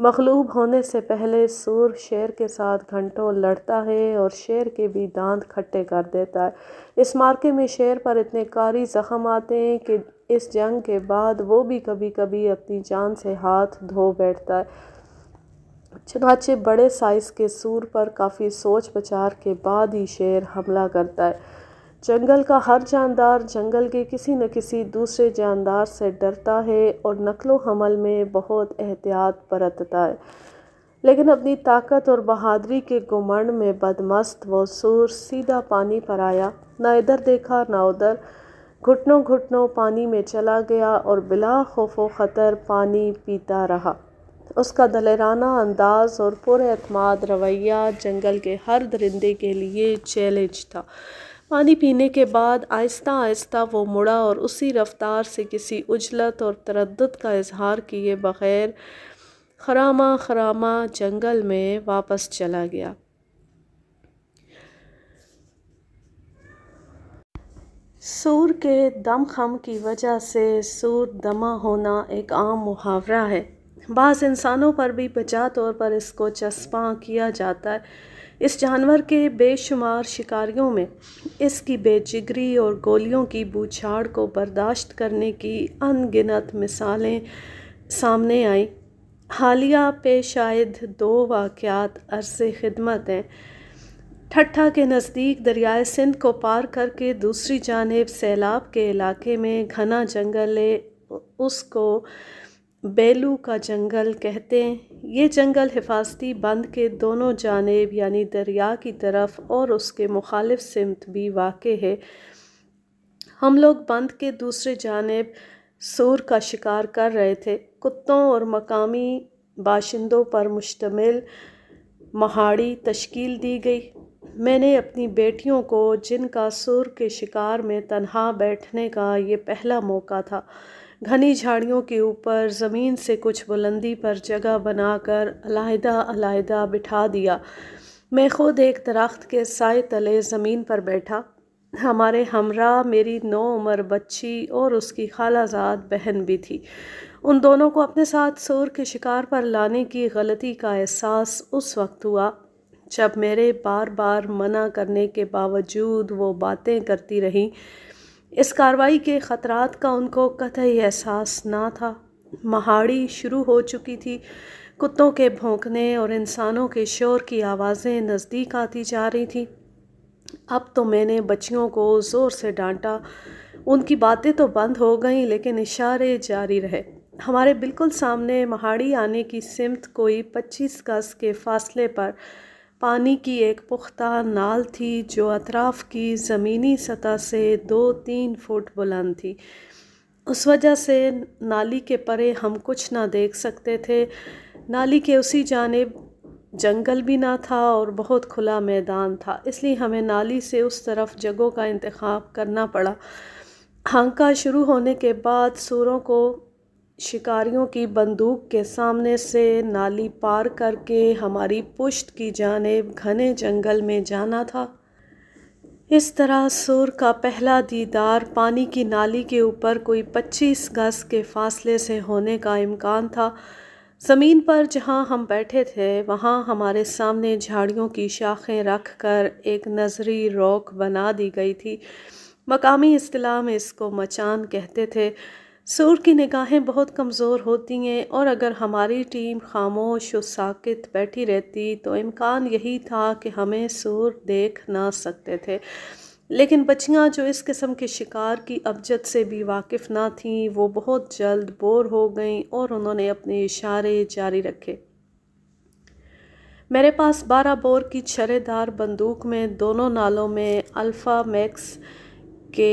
S1: मखलूब होने से पहले सूर शेर के साथ घंटों लड़ता है और शेर के भी दांत खट्टे कर देता है इस मार्के में शेर पर इतने कारी ज़ख़म आते हैं कि इस जंग के बाद वो भी कभी कभी अपनी जान से हाथ धो बैठता है चनाचे बड़े साइज़ के सूर पर काफ़ी सोच बचार के बाद ही शेर हमला करता है जंगल का हर जानदार जंगल के किसी न किसी दूसरे जानदार से डरता है और नकलो हमल में बहुत एहतियात बरतता है लेकिन अपनी ताकत और बहादुरी के गुमंड में बदमस्त वो सूर सीधा पानी पर आया ना इधर देखा ना उधर घुटनों घुटनों पानी में चला गया और बिला खौफो ख़तर पानी पीता रहा उसका दलेराना अंदाज और पुरमाद रवैया जंगल के हर दरिंदे के लिए चैलेंज था पानी पीने के बाद आहिस्ता आहिस्ता वो मुड़ा और उसी रफ्तार से किसी उजलत और तरद का इजहार किए बग़ैर खरामा खरामा जंगल में वापस चला गया सूर के दम खम की वजह से सूर दमा होना एक आम मुहावरा है बाज़ इंसानों पर भी बचा तौर पर इसको चस्पा किया जाता है इस जानवर के बेशुमार शिकारियों में इसकी बेजिगरी और गोलियों की बूछाड़ को बर्दाश्त करने की अनगिनत मिसालें सामने आईं हालिया पे शायद दो वाक़ात अर्ज़ खिदमत हैं ठट्ठा के नज़दीक दरियाए सिंध को पार करके दूसरी जानब सैलाब के इलाके में घना जंगल है उसको बेलू का जंगल कहते हैं ये जंगल हिफाजती बंद के दोनों जानब यानी दरिया की तरफ और उसके मुखालिफ सिमत भी वाक़ है हम लोग बंद के दूसरे जानब सूर का शिकार कर रहे थे कुत्तों और मकामी बाशिंदों पर मुश्तमिल महाड़ी तश्कील दी गई मैंने अपनी बेटियों को जिनका सुर के शिकार में तनहा बैठने का ये पहला मौका था घनी झाड़ियों के ऊपर ज़मीन से कुछ बुलंदी पर जगह बनाकर अलहदा अलहदा बिठा दिया मैं ख़ुद एक दरख्त के साय तले ज़मीन पर बैठा हमारे हमरा मेरी नौ उम्र बच्ची और उसकी खालाजाद बहन भी थी उन दोनों को अपने साथ सूर के शिकार पर लाने की गलती का एहसास उस वक्त हुआ जब मेरे बार बार मना करने के बावजूद वो बातें करती रहीं इस कार्रवाई के ख़तरात का उनको कतई एहसास ना था महाड़ी शुरू हो चुकी थी कुत्तों के भोंकने और इंसानों के शोर की आवाज़ें नज़दीक आती जा रही थी अब तो मैंने बच्चियों को ज़ोर से डांटा उनकी बातें तो बंद हो गईं लेकिन इशारे जारी रहे हमारे बिल्कुल सामने महाड़ी आने की सिमत कोई पच्चीस गज़ के फासले पर पानी की एक पुख्ता नाल थी जो अतराफ़ की ज़मीनी सतह से दो तीन फुट बुलंद थी उस वजह से नाली के परे हम कुछ ना देख सकते थे नाली के उसी जानेब जंगल भी ना था और बहुत खुला मैदान था इसलिए हमें नाली से उस तरफ जगहों का इंतखब करना पड़ा हांका शुरू होने के बाद सूरों को शिकारियों की बंदूक के सामने से नाली पार करके हमारी पुश्त की जानेब घने जंगल में जाना था इस तरह सुर का पहला दीदार पानी की नाली के ऊपर कोई पच्चीस गज के फासले से होने का इम्कान था ज़मीन पर जहाँ हम बैठे थे वहाँ हमारे सामने झाड़ियों की शाखें रख कर एक नज़री रोक बना दी गई थी मकामी असलाह में इसको मचान कहते थे सूर की निगाहें बहुत कमज़ोर होती हैं और अगर हमारी टीम खामोश और साकित बैठी रहती तो इम्कान यही था कि हमें सूर देख ना सकते थे लेकिन बच्चियाँ जो इस किस्म के शिकार की अबजत से भी वाकिफ़ ना थीं वो बहुत जल्द बोर हो गईं और उन्होंने अपने इशारे जारी रखे मेरे पास बारह बोर की छरेदार बंदूक में दोनों नालों में अल्फ़ा मैक्स के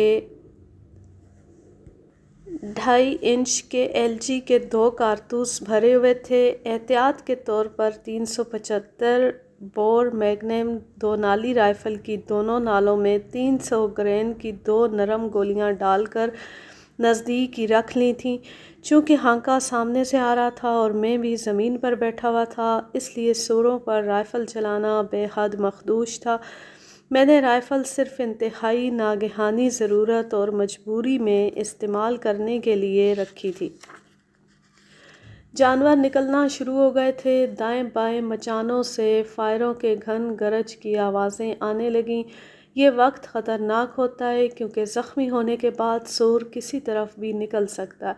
S1: ढाई इंच के एलजी के दो कारतूस भरे हुए थे एहतियात के तौर पर तीन सौ पचहत्तर बोर मैग्नम दो नाली राइफ़ल की दोनों नालों में तीन सौ ग्रेन की दो नरम गोलियां डालकर नज़दीक ही रख ली थीं चूँकि हांका सामने से आ रहा था और मैं भी ज़मीन पर बैठा हुआ था इसलिए सोरों पर राइफ़ल चलाना बेहद मखदूश था मैंने राइफ़ल सिर्फ़ इंतहाई नागहानी ज़रूरत और मजबूरी में इस्तेमाल करने के लिए रखी थी जानवर निकलना शुरू हो गए थे दाएं बाएं मचानों से फायरों के घन गरज की आवाज़ें आने लगीं ये वक्त ख़तरनाक होता है क्योंकि ज़ख्मी होने के बाद शोर किसी तरफ भी निकल सकता है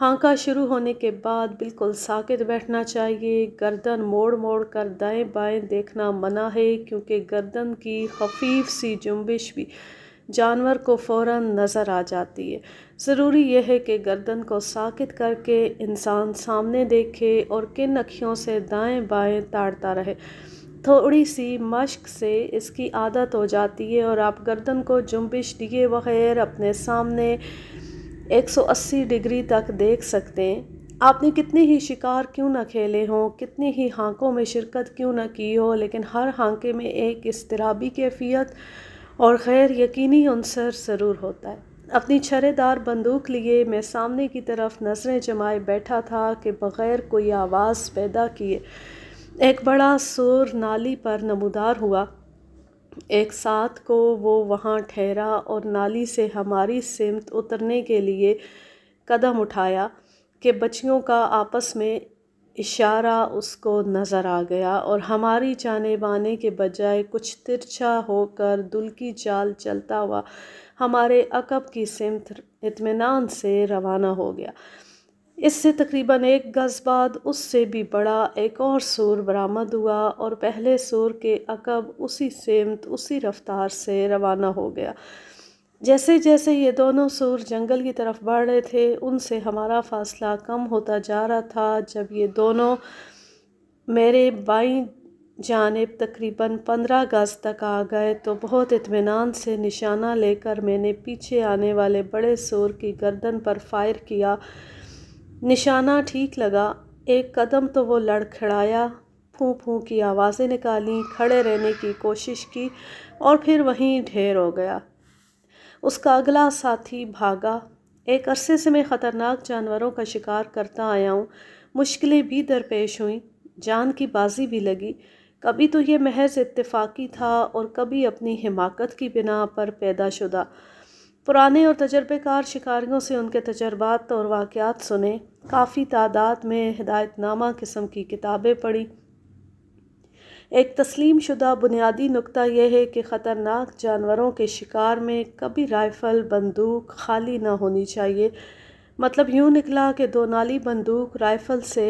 S1: हाँका शुरू होने के बाद बिल्कुल साकित बैठना चाहिए गर्दन मोड़ मोड़ कर दाएं बाएं देखना मना है क्योंकि गर्दन की खफीफ सी जुम्बिश भी जानवर को फ़ौर नज़र आ जाती है ज़रूरी यह है कि गर्दन को साकित करके इंसान सामने देखे और किन अखियों से दाएं बाएं ताड़ता रहे थोड़ी सी मश्क से इसकी आदत हो जाती है और आप गर्दन को जुम्बिश दिए बगैर अपने सामने 180 डिग्री तक देख सकते हैं आपने कितने ही शिकार क्यों ना खेले हों कितनी ही हांकों में शिरकत क्यों ना की हो लेकिन हर हांके में एक इसतराबी कैफियत और गैर यकीनी अनसर ज़रूर होता है अपनी छरेदार बंदूक लिए मैं सामने की तरफ नज़रें जमाए बैठा था कि बग़ैर कोई आवाज़ पैदा किए एक बड़ा सुर नाली पर नमोदार हुआ एक साथ को वो वहाँ ठहरा और नाली से हमारी सिमत उतरने के लिए कदम उठाया कि बच्चियों का आपस में इशारा उसको नज़र आ गया और हमारी जाने बाने के बजाय कुछ तिरछा होकर दुल की चाल चलता हुआ हमारे अकब की सिमत इतमान से रवाना हो गया इससे तकरीबन एक गज़ बाद उससे भी बड़ा एक और सूर बरामद हुआ और पहले सूर के अकब उसी सेमत उसी रफ़्तार से रवाना हो गया जैसे जैसे ये दोनों सूर जंगल की तरफ बढ़ रहे थे उनसे हमारा फासला कम होता जा रहा था जब ये दोनों मेरे बाई जानब तकरीबन पंद्रह गज़ तक आ गए तो बहुत इतमान से निशाना लेकर मैंने पीछे आने वाले बड़े सूर की गर्दन पर फायर किया निशाना ठीक लगा एक कदम तो वो लड़खड़ाया फूँ फूँ की आवाज़ें निकाली खड़े रहने की कोशिश की और फिर वहीं ढेर हो गया उसका अगला साथी भागा एक अरसे से मैं ख़तरनाक जानवरों का शिकार करता आया हूँ मुश्किलें भी दरपेश हुई जान की बाजी भी लगी कभी तो ये महज इत्तेफाकी था और कभी अपनी हिमाकत की बिना पर पैदा शुदा पुराने और तजर्बेकार शिकारियों से उनके तजर्बात और वाक़ात सुने काफ़ी तादाद में नामा किस्म की किताबें पढ़ी एक तस्लीम शुदा बुनियादी नुकता यह है कि ख़तरनाक जानवरों के शिकार में कभी राइफ़ल बंदूक खाली ना होनी चाहिए मतलब यूँ निकला कि दो नाली बंदूक राइफ़ल से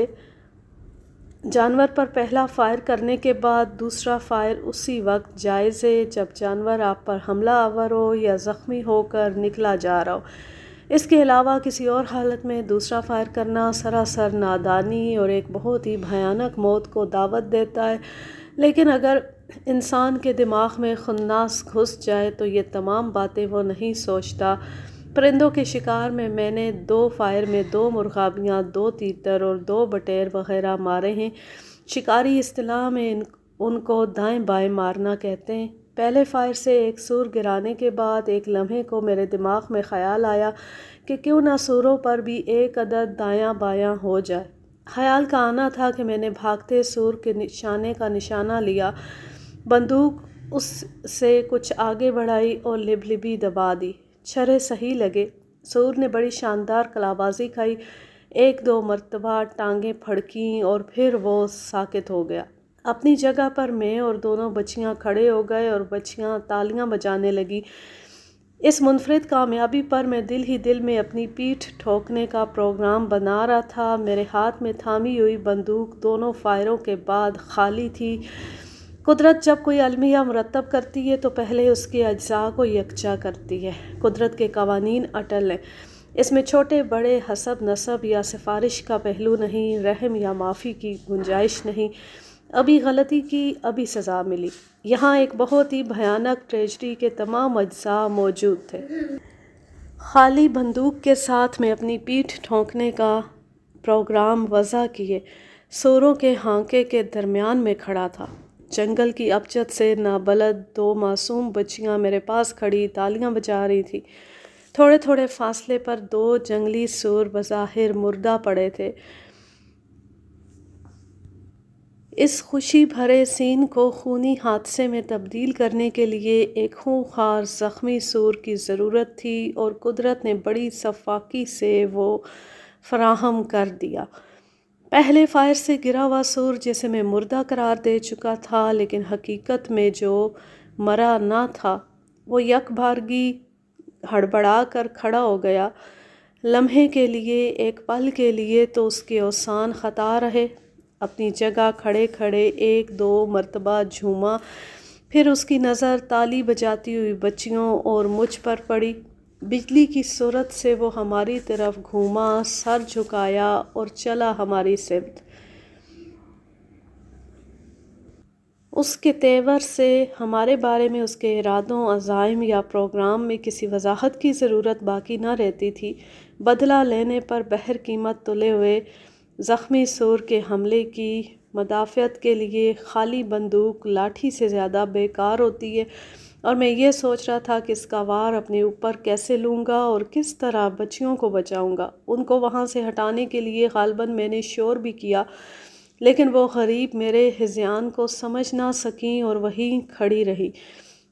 S1: जानवर पर पहला फायर करने के बाद दूसरा फायर उसी वक्त जायज़ है जब जानवर आप पर हमला आवर हो या ज़ख्मी होकर निकला जा रहा हो इसके अलावा किसी और हालत में दूसरा फायर करना सरासर नादानी और एक बहुत ही भयानक मौत को दावत देता है लेकिन अगर इंसान के दिमाग में खुन्नास घुस जाए तो ये तमाम बातें वो नहीं सोचता परिंदों के शिकार में मैंने दो फायर में दो मुरगाबियाँ दो तीतर और दो बटेर वगैरह मारे हैं शिकारी अतलाह में इन उनको दाएँ बाएँ मारना कहते हैं पहले फायर से एक सुर गिराने के बाद एक लम्हे को मेरे दिमाग में ख्याल आया कि क्यों ना सुरों पर भी एक अदद दायाँ बायाँ हो जाए ख्याल का आना था कि मैंने भागते सुर के निशाने का निशाना लिया बंदूक उससे कुछ आगे बढ़ाई और लिबलिबी दबा दी शरह सही लगे सूर ने बड़ी शानदार कलाबाजी खाई एक दो मरतबा टांगें फड़की और फिर वो साकित हो गया अपनी जगह पर मैं और दोनों बच्चियां खड़े हो गए और बच्चियां तालियां बजाने लगी इस मुनफरद कामयाबी पर मैं दिल ही दिल में अपनी पीठ ठोकने का प्रोग्राम बना रहा था मेरे हाथ में थामी हुई बंदूक दोनों फायरों के बाद खाली थी कुदरत जब कोई अलमी या मुरतब करती है तो पहले उसके अज्जा को यकजा करती है कुदरत के कवानीन अटल हैं इसमें छोटे बड़े हसब नसब या सिफारिश का पहलू नहीं रहम या माफ़ी की गुंजाइश नहीं अभी गलती की अभी सज़ा मिली यहाँ एक बहुत ही भयानक ट्रेजडी के तमाम अज्जा मौजूद थे खाली बंदूक के साथ में अपनी पीठ ठोंकने का प्रोग्राम वज़ा किए सोरों के हांके के दरमियान में खड़ा था जंगल की अपचत से नाबलद दो मासूम बच्चियां मेरे पास खड़ी तालियां बजा रही थी थोड़े थोड़े फासले पर दो जंगली सूर बज़ाहिर मुर्दा पड़े थे इस खुशी भरे सीन को खूनी हादसे में तब्दील करने के लिए एक खूंखार ज़ख्मी सूर की ज़रूरत थी और कुदरत ने बड़ी सफाकी से वो फराहम कर दिया पहले फायर से गिरा हुआ सुर जैसे मैं मुर्दा करार दे चुका था लेकिन हकीकत में जो मरा ना था वो भारगी हड़बड़ा कर खड़ा हो गया लम्हे के लिए एक पल के लिए तो उसके औसान खता रहे अपनी जगह खड़े खड़े एक दो मरतबा झूमा फिर उसकी नज़र ताली बजाती हुई बच्चियों और मुझ पर पड़ी बिजली की सूरत से वो हमारी तरफ घूमा सर झुकाया और चला हमारी सिमत उसके तेवर से हमारे बारे में उसके इरादों अज़ाइम या प्रोग्राम में किसी वजाहत की ज़रूरत बाकी ना रहती थी बदला लेने पर बहर कीमत तुले हुए ज़ख्मी सूर के हमले की मदाफ़त के लिए खाली बंदूक लाठी से ज़्यादा बेकार होती है और मैं ये सोच रहा था कि इसका वार अपने ऊपर कैसे लूँगा और किस तरह बच्चियों को बचाऊँगा उनको वहाँ से हटाने के लिए गालबन मैंने शोर भी किया लेकिन वो गरीब मेरे हिजान को समझ ना सकें और वहीं खड़ी रही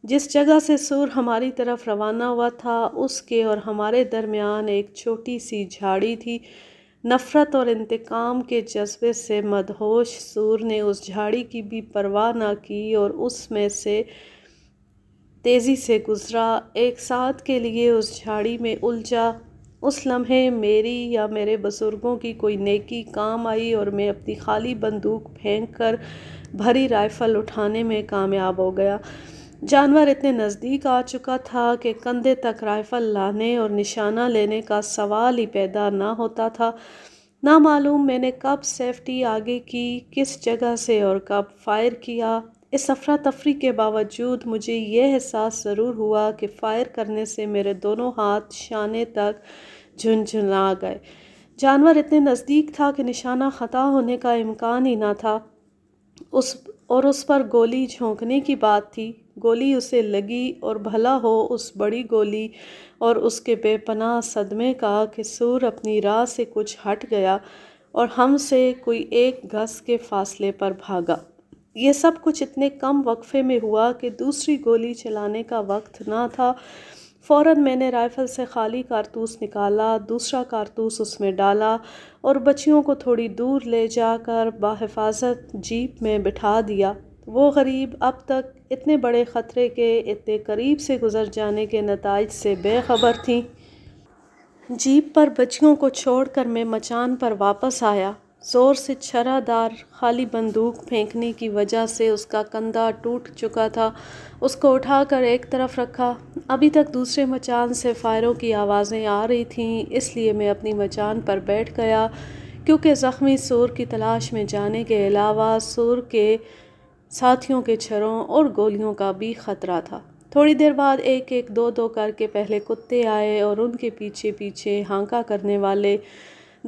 S1: जिस जगह से सुर हमारी तरफ रवाना हुआ था उसके और हमारे दरमियान एक छोटी सी झाड़ी थी नफ़रत और इंतकाम के जज्बे से मदहोश सुर ने उस झाड़ी की भी परवाह ना की और उसमें से तेज़ी से गुज़रा एक साथ के लिए उस झाड़ी में उलझा उस लम्हे मेरी या मेरे बुज़ुर्गों की कोई नेकी काम आई और मैं अपनी खाली बंदूक फेंक कर भरी राइफ़ल उठाने में कामयाब हो गया जानवर इतने नज़दीक आ चुका था कि कंधे तक राइफ़ल लाने और निशाना लेने का सवाल ही पैदा ना होता था ना मालूम मैंने कब सेफ्टी आगे की किस जगह से और कब फायर किया इस अफरा तफरी के बावजूद मुझे ये एहसास ज़रूर हुआ कि फ़ायर करने से मेरे दोनों हाथ शाने तक झुंझुला गए जानवर इतने नज़दीक था कि निशाना ख़ता होने का इम्कान ही ना था उस और उस पर गोली झोंकने की बात थी गोली उसे लगी और भला हो उस बड़ी गोली और उसके बेपनाह सदमे का कि सूर अपनी राह से कुछ हट गया और हमसे कोई एक घस के फासले पर भागा ये सब कुछ इतने कम वक्फ़े में हुआ कि दूसरी गोली चलाने का वक्त ना था फ़ौर मैंने राइफ़ल से खाली कारतूस निकाला दूसरा कारतूस उसमें डाला और बच्चियों को थोड़ी दूर ले जाकर बाहिफाजत जीप में बिठा दिया वो गरीब अब तक इतने बड़े ख़तरे के इतने करीब से गुज़र जाने के नतज से बेखबर थी जीप पर बच्चियों को छोड़कर मैं मचान पर वापस आया ज़ोर से छरादार खाली बंदूक फेंकने की वजह से उसका कंधा टूट चुका था उसको उठाकर एक तरफ रखा अभी तक दूसरे मचान से फायरों की आवाज़ें आ रही थीं इसलिए मैं अपनी मचान पर बैठ गया क्योंकि ज़ख्मी सूर की तलाश में जाने के अलावा सूर के साथियों के छरों और गोलियों का भी ख़तरा था थोड़ी देर बाद एक एक दो दो करके पहले कुत्ते आए और उनके पीछे पीछे हाँका करने वाले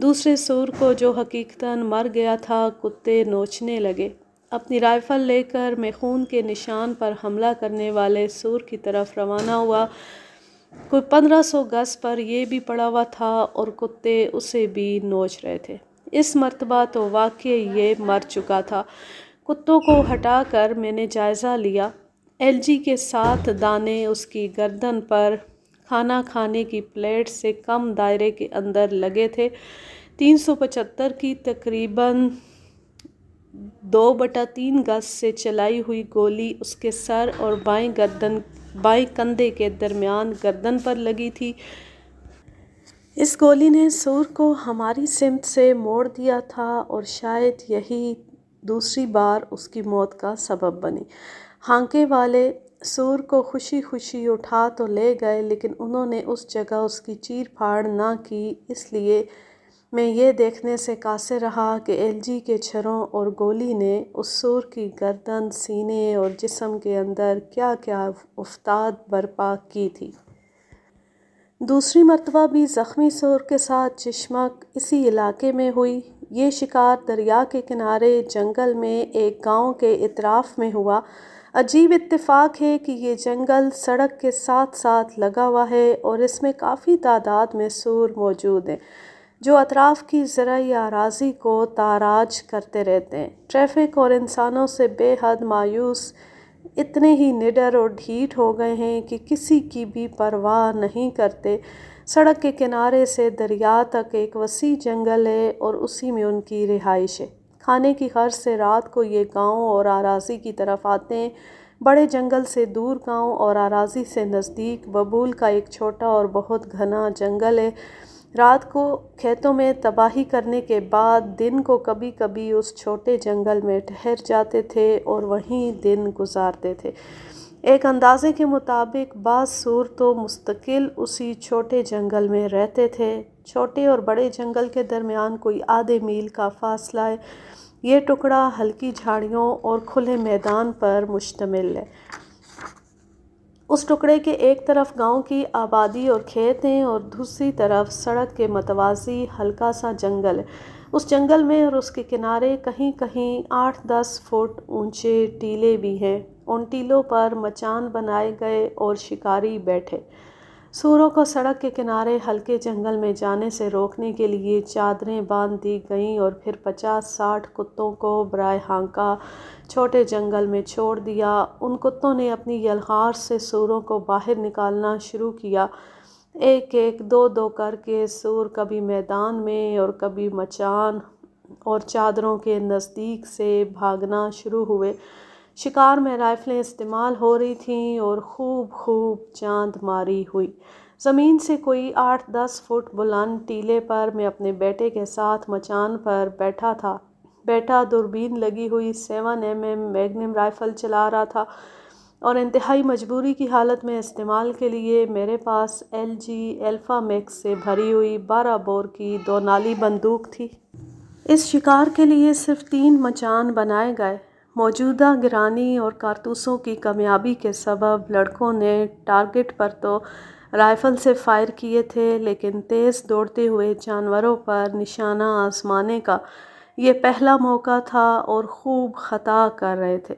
S1: दूसरे सूर को जो हकीकता मर गया था कुत्ते नोचने लगे अपनी राइफ़ल लेकर खून के निशान पर हमला करने वाले सूर की तरफ रवाना हुआ कोई पंद्रह सौ गज़ पर यह भी पड़ा हुआ था और कुत्ते उसे भी नोच रहे थे इस मरतबा तो वाकई ये मर चुका था कुत्तों को हटा कर मैंने जायज़ा लिया एलजी के साथ दाने उसकी गर्दन पर खाना खाने की प्लेट से कम दायरे के अंदर लगे थे 375 की तकरीबन दो बटा तीन गज से चलाई हुई गोली उसके सर और बाएं गर्दन बाएं कंधे के दरमियान गर्दन पर लगी थी इस गोली ने सूर को हमारी सिमत से मोड़ दिया था और शायद यही दूसरी बार उसकी मौत का सबब बनी हांके वाले सूर को खुशी खुशी उठा तो ले गए लेकिन उन्होंने उस जगह उसकी चीर फाड़ ना की इसलिए मैं ये देखने से कासे रहा कि एलजी के छरों और गोली ने उस सूर की गर्दन सीने और जिसम के अंदर क्या क्या उफ्ताद बर्पा की थी दूसरी मरतबा भी ज़ख्मी सूर के साथ चश्मक इसी इलाके में हुई ये शिकार दरिया के किनारे जंगल में एक गांव के इतराफ़ में हुआ अजीब इत्तेफाक है कि ये जंगल सड़क के साथ साथ लगा हुआ है और इसमें काफ़ी तादाद में सूर मौजूद हैं जो अतराफ़ की ज़रा आराजी को ताराज करते रहते हैं ट्रैफिक और इंसानों से बेहद मायूस इतने ही निडर और ढीठ हो गए हैं कि किसी की भी परवाह नहीं करते सड़क के किनारे से दरिया तक एक वसी जंगल है और उसी में उनकी रिहाइश है खाने की खर्च से रात को ये गांव और आराजी की तरफ आते हैं बड़े जंगल से दूर गांव और आराजी से नज़दीक बबूल का एक छोटा और बहुत घना जंगल है रात को खेतों में तबाही करने के बाद दिन को कभी कभी उस छोटे जंगल में ठहर जाते थे और वहीं दिन गुजारते थे एक अंदाज़े के मुताबिक बासूर तो मुस्तकिल उसी छोटे जंगल में रहते थे छोटे और बड़े जंगल के दरमियान कोई आधे मील का फासला है ये टुकड़ा हल्की झाड़ियों और खुले मैदान पर मुश्तमिल है उस टुकड़े के एक तरफ गांव की आबादी और खेत हैं और दूसरी तरफ सड़क के मतवाजी हल्का सा जंगल उस जंगल में और उसके किनारे कहीं कहीं आठ दस फुट ऊंचे टीले भी हैं उन टीलों पर मचान बनाए गए और शिकारी बैठे सूरों को सड़क के किनारे हल्के जंगल में जाने से रोकने के लिए चादरें बांध दी गईं और फिर पचास साठ कुत्तों को बरए हांका छोटे जंगल में छोड़ दिया उन कुत्तों ने अपनी यलहार से सूरों को बाहर निकालना शुरू किया एक एक दो दो करके सूर कभी मैदान में और कभी मचान और चादरों के नज़दीक से भागना शुरू हुए शिकार में राइफ़लें इस्तेमाल हो रही थीं और खूब खूब चांद मारी हुई ज़मीन से कोई आठ दस फुट बुलंद टीले पर मैं अपने बेटे के साथ मचान पर बैठा था बेटा दूरबीन लगी हुई seven M M magnum rifle चला रहा था और इंतहाई मजबूरी की हालत में इस्तेमाल के लिए मेरे पास एल जी एल्फ़ा मैक्स से भरी हुई बारह बोर की दो नाली बंदूक थी इस शिकार के लिए सिर्फ तीन मचान बनाए गए मौजूदा गिरानी और कारतूसों की कामयाबी के सबब लड़कों ने टारगेट पर तो राइफ़ल से फ़ायर किए थे लेकिन तेज़ दौड़ते हुए जानवरों पर निशाना आज़माने का ये पहला मौका था और ख़ूब ख़ता कर रहे थे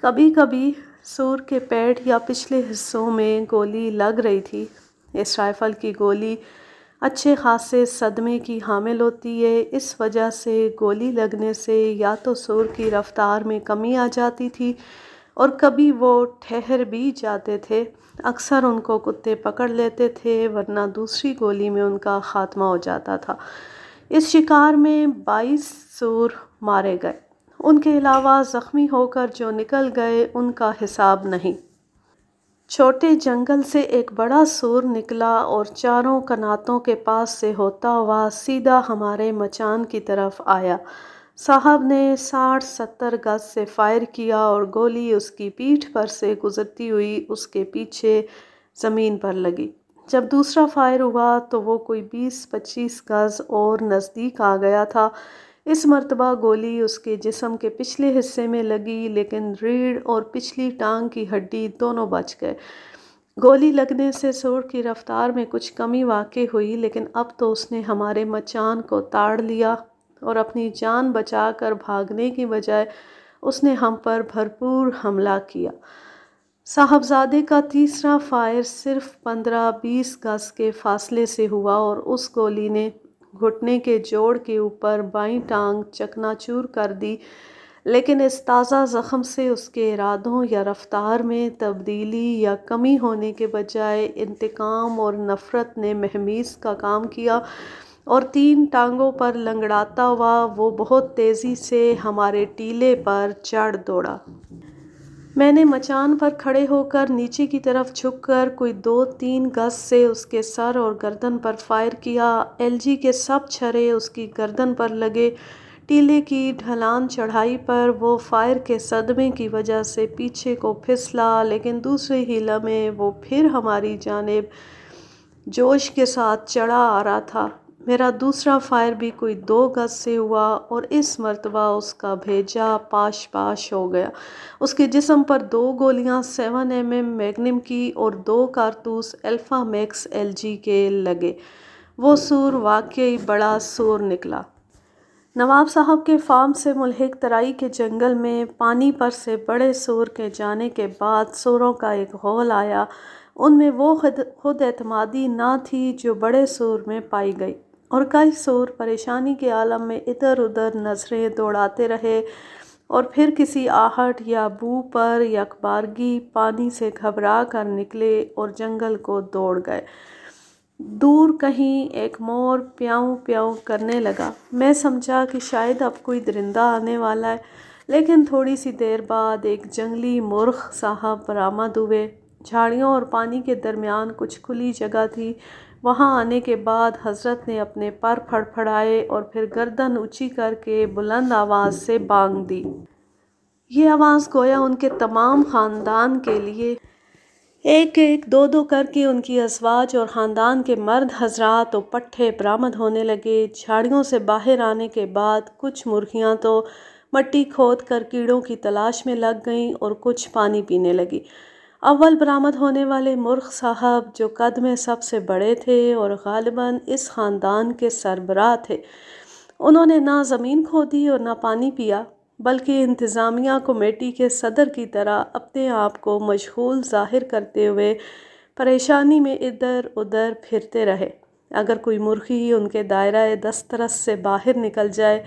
S1: कभी कभी सूर के पेट या पिछले हिस्सों में गोली लग रही थी इस राइफ़ल की गोली अच्छे खासे सदमे की हामिल होती है इस वजह से गोली लगने से या तो सुर की रफ़्तार में कमी आ जाती थी और कभी वो ठहर भी जाते थे अक्सर उनको कुत्ते पकड़ लेते थे वरना दूसरी गोली में उनका ख़ात्मा हो जाता था इस शिकार में बाईस सूर मारे गए उनके अलावा ज़ख्मी होकर जो निकल गए उनका हिसाब नहीं छोटे जंगल से एक बड़ा सूर निकला और चारों कनातों के पास से होता हुआ सीधा हमारे मचान की तरफ आया साहब ने साठ सत्तर गज से फायर किया और गोली उसकी पीठ पर से गुजरती हुई उसके पीछे ज़मीन पर लगी जब दूसरा फायर हुआ तो वो कोई बीस पच्चीस गज और नज़दीक आ गया था इस मरतबा गोली उसके जिसम के पिछले हिस्से में लगी लेकिन रीढ़ और पिछली टांग की हड्डी दोनों बच गए गोली लगने से सुर की रफ़्तार में कुछ कमी वाक़ हुई लेकिन अब तो उसने हमारे मचान को ताड़ लिया और अपनी जान बचा कर भागने की बजाय उसने हम पर भरपूर हमला किया साहबजादे का तीसरा फायर सिर्फ पंद्रह बीस गज़ के फासले से हुआ और उस गोली ने घुटने के जोड़ के ऊपर बाई टांग चकनाचूर कर दी लेकिन इस ताज़ा ज़ख़म से उसके इरादों या रफ़्तार में तब्दीली या कमी होने के बजाय इंतकाम और नफ़रत ने महमीस का काम किया और तीन टांगों पर लंगड़ाता हुआ वो बहुत तेज़ी से हमारे टीले पर चढ़ दौड़ा मैंने मचान पर खड़े होकर नीचे की तरफ झुककर कोई दो तीन गज से उसके सर और गर्दन पर फायर किया एलजी के सब छरे उसकी गर्दन पर लगे टीले की ढलान चढ़ाई पर वो फायर के सदमे की वजह से पीछे को फिसला लेकिन दूसरे ही लम्हे वो फिर हमारी जानेब जोश के साथ चढ़ा आ रहा था मेरा दूसरा फ़ायर भी कोई दो गज़ से हुआ और इस मरतबा उसका भेजा पाश पाश हो गया उसके जिसम पर दो गोलियां सेवन एम एम मैगनम की और दो कारतूस अल्फ़ा मैक्स एल जी के लगे वो सूर वाकई बड़ा सूर निकला नवाब साहब के फार्म से मुलहक तराई के जंगल में पानी पर से बड़े सूर के जाने के बाद सूरों का एक हॉल आया उनमें वो खुद खुद एतमादी ना थी जो बड़े सूर में पाई गई और कई शोर परेशानी के आलम में इधर उधर नज़रें दौड़ाते रहे और फिर किसी आहट या बू पर यकबारगी पानी से घबरा कर निकले और जंगल को दौड़ गए दूर कहीं एक मोर प्याऊँ प्याऊँ करने लगा मैं समझा कि शायद अब कोई दरिंदा आने वाला है लेकिन थोड़ी सी देर बाद एक जंगली मुर्ख साहब बरामद हुए झाड़ियों और पानी के दरमियान कुछ खुली जगह थी वहाँ आने के बाद हजरत ने अपने पर फड़फड़ाए और फिर गर्दन ऊँची करके बुलंद आवाज़ से बांग दी ये आवाज़ गोया उनके तमाम ख़ानदान के लिए एक एक दो दो करके उनकी असवाज और ख़ानदान के मर्द हजरात और पट्ठे बरामद होने लगे झाड़ियों से बाहर आने के बाद कुछ मुर्गियाँ तो मट्टी खोद कर कीड़ों की तलाश में लग गईं और कुछ पानी पीने लगी अव्वल बरामद होने वाले मुर्ख साहब जो कद में सबसे बड़े थे और गालिबा इस ख़ानदान के सरबराह थे उन्होंने ना ज़मीन खोदी और ना पानी पिया बल्कि इंतज़ामिया कमेटी के सदर की तरह अपने आप को मशहूल ज़ाहिर करते हुए परेशानी में इधर उधर फिरते रहे अगर कोई मुर्खी उनके दायरा दस्तरस से बाहर निकल जाए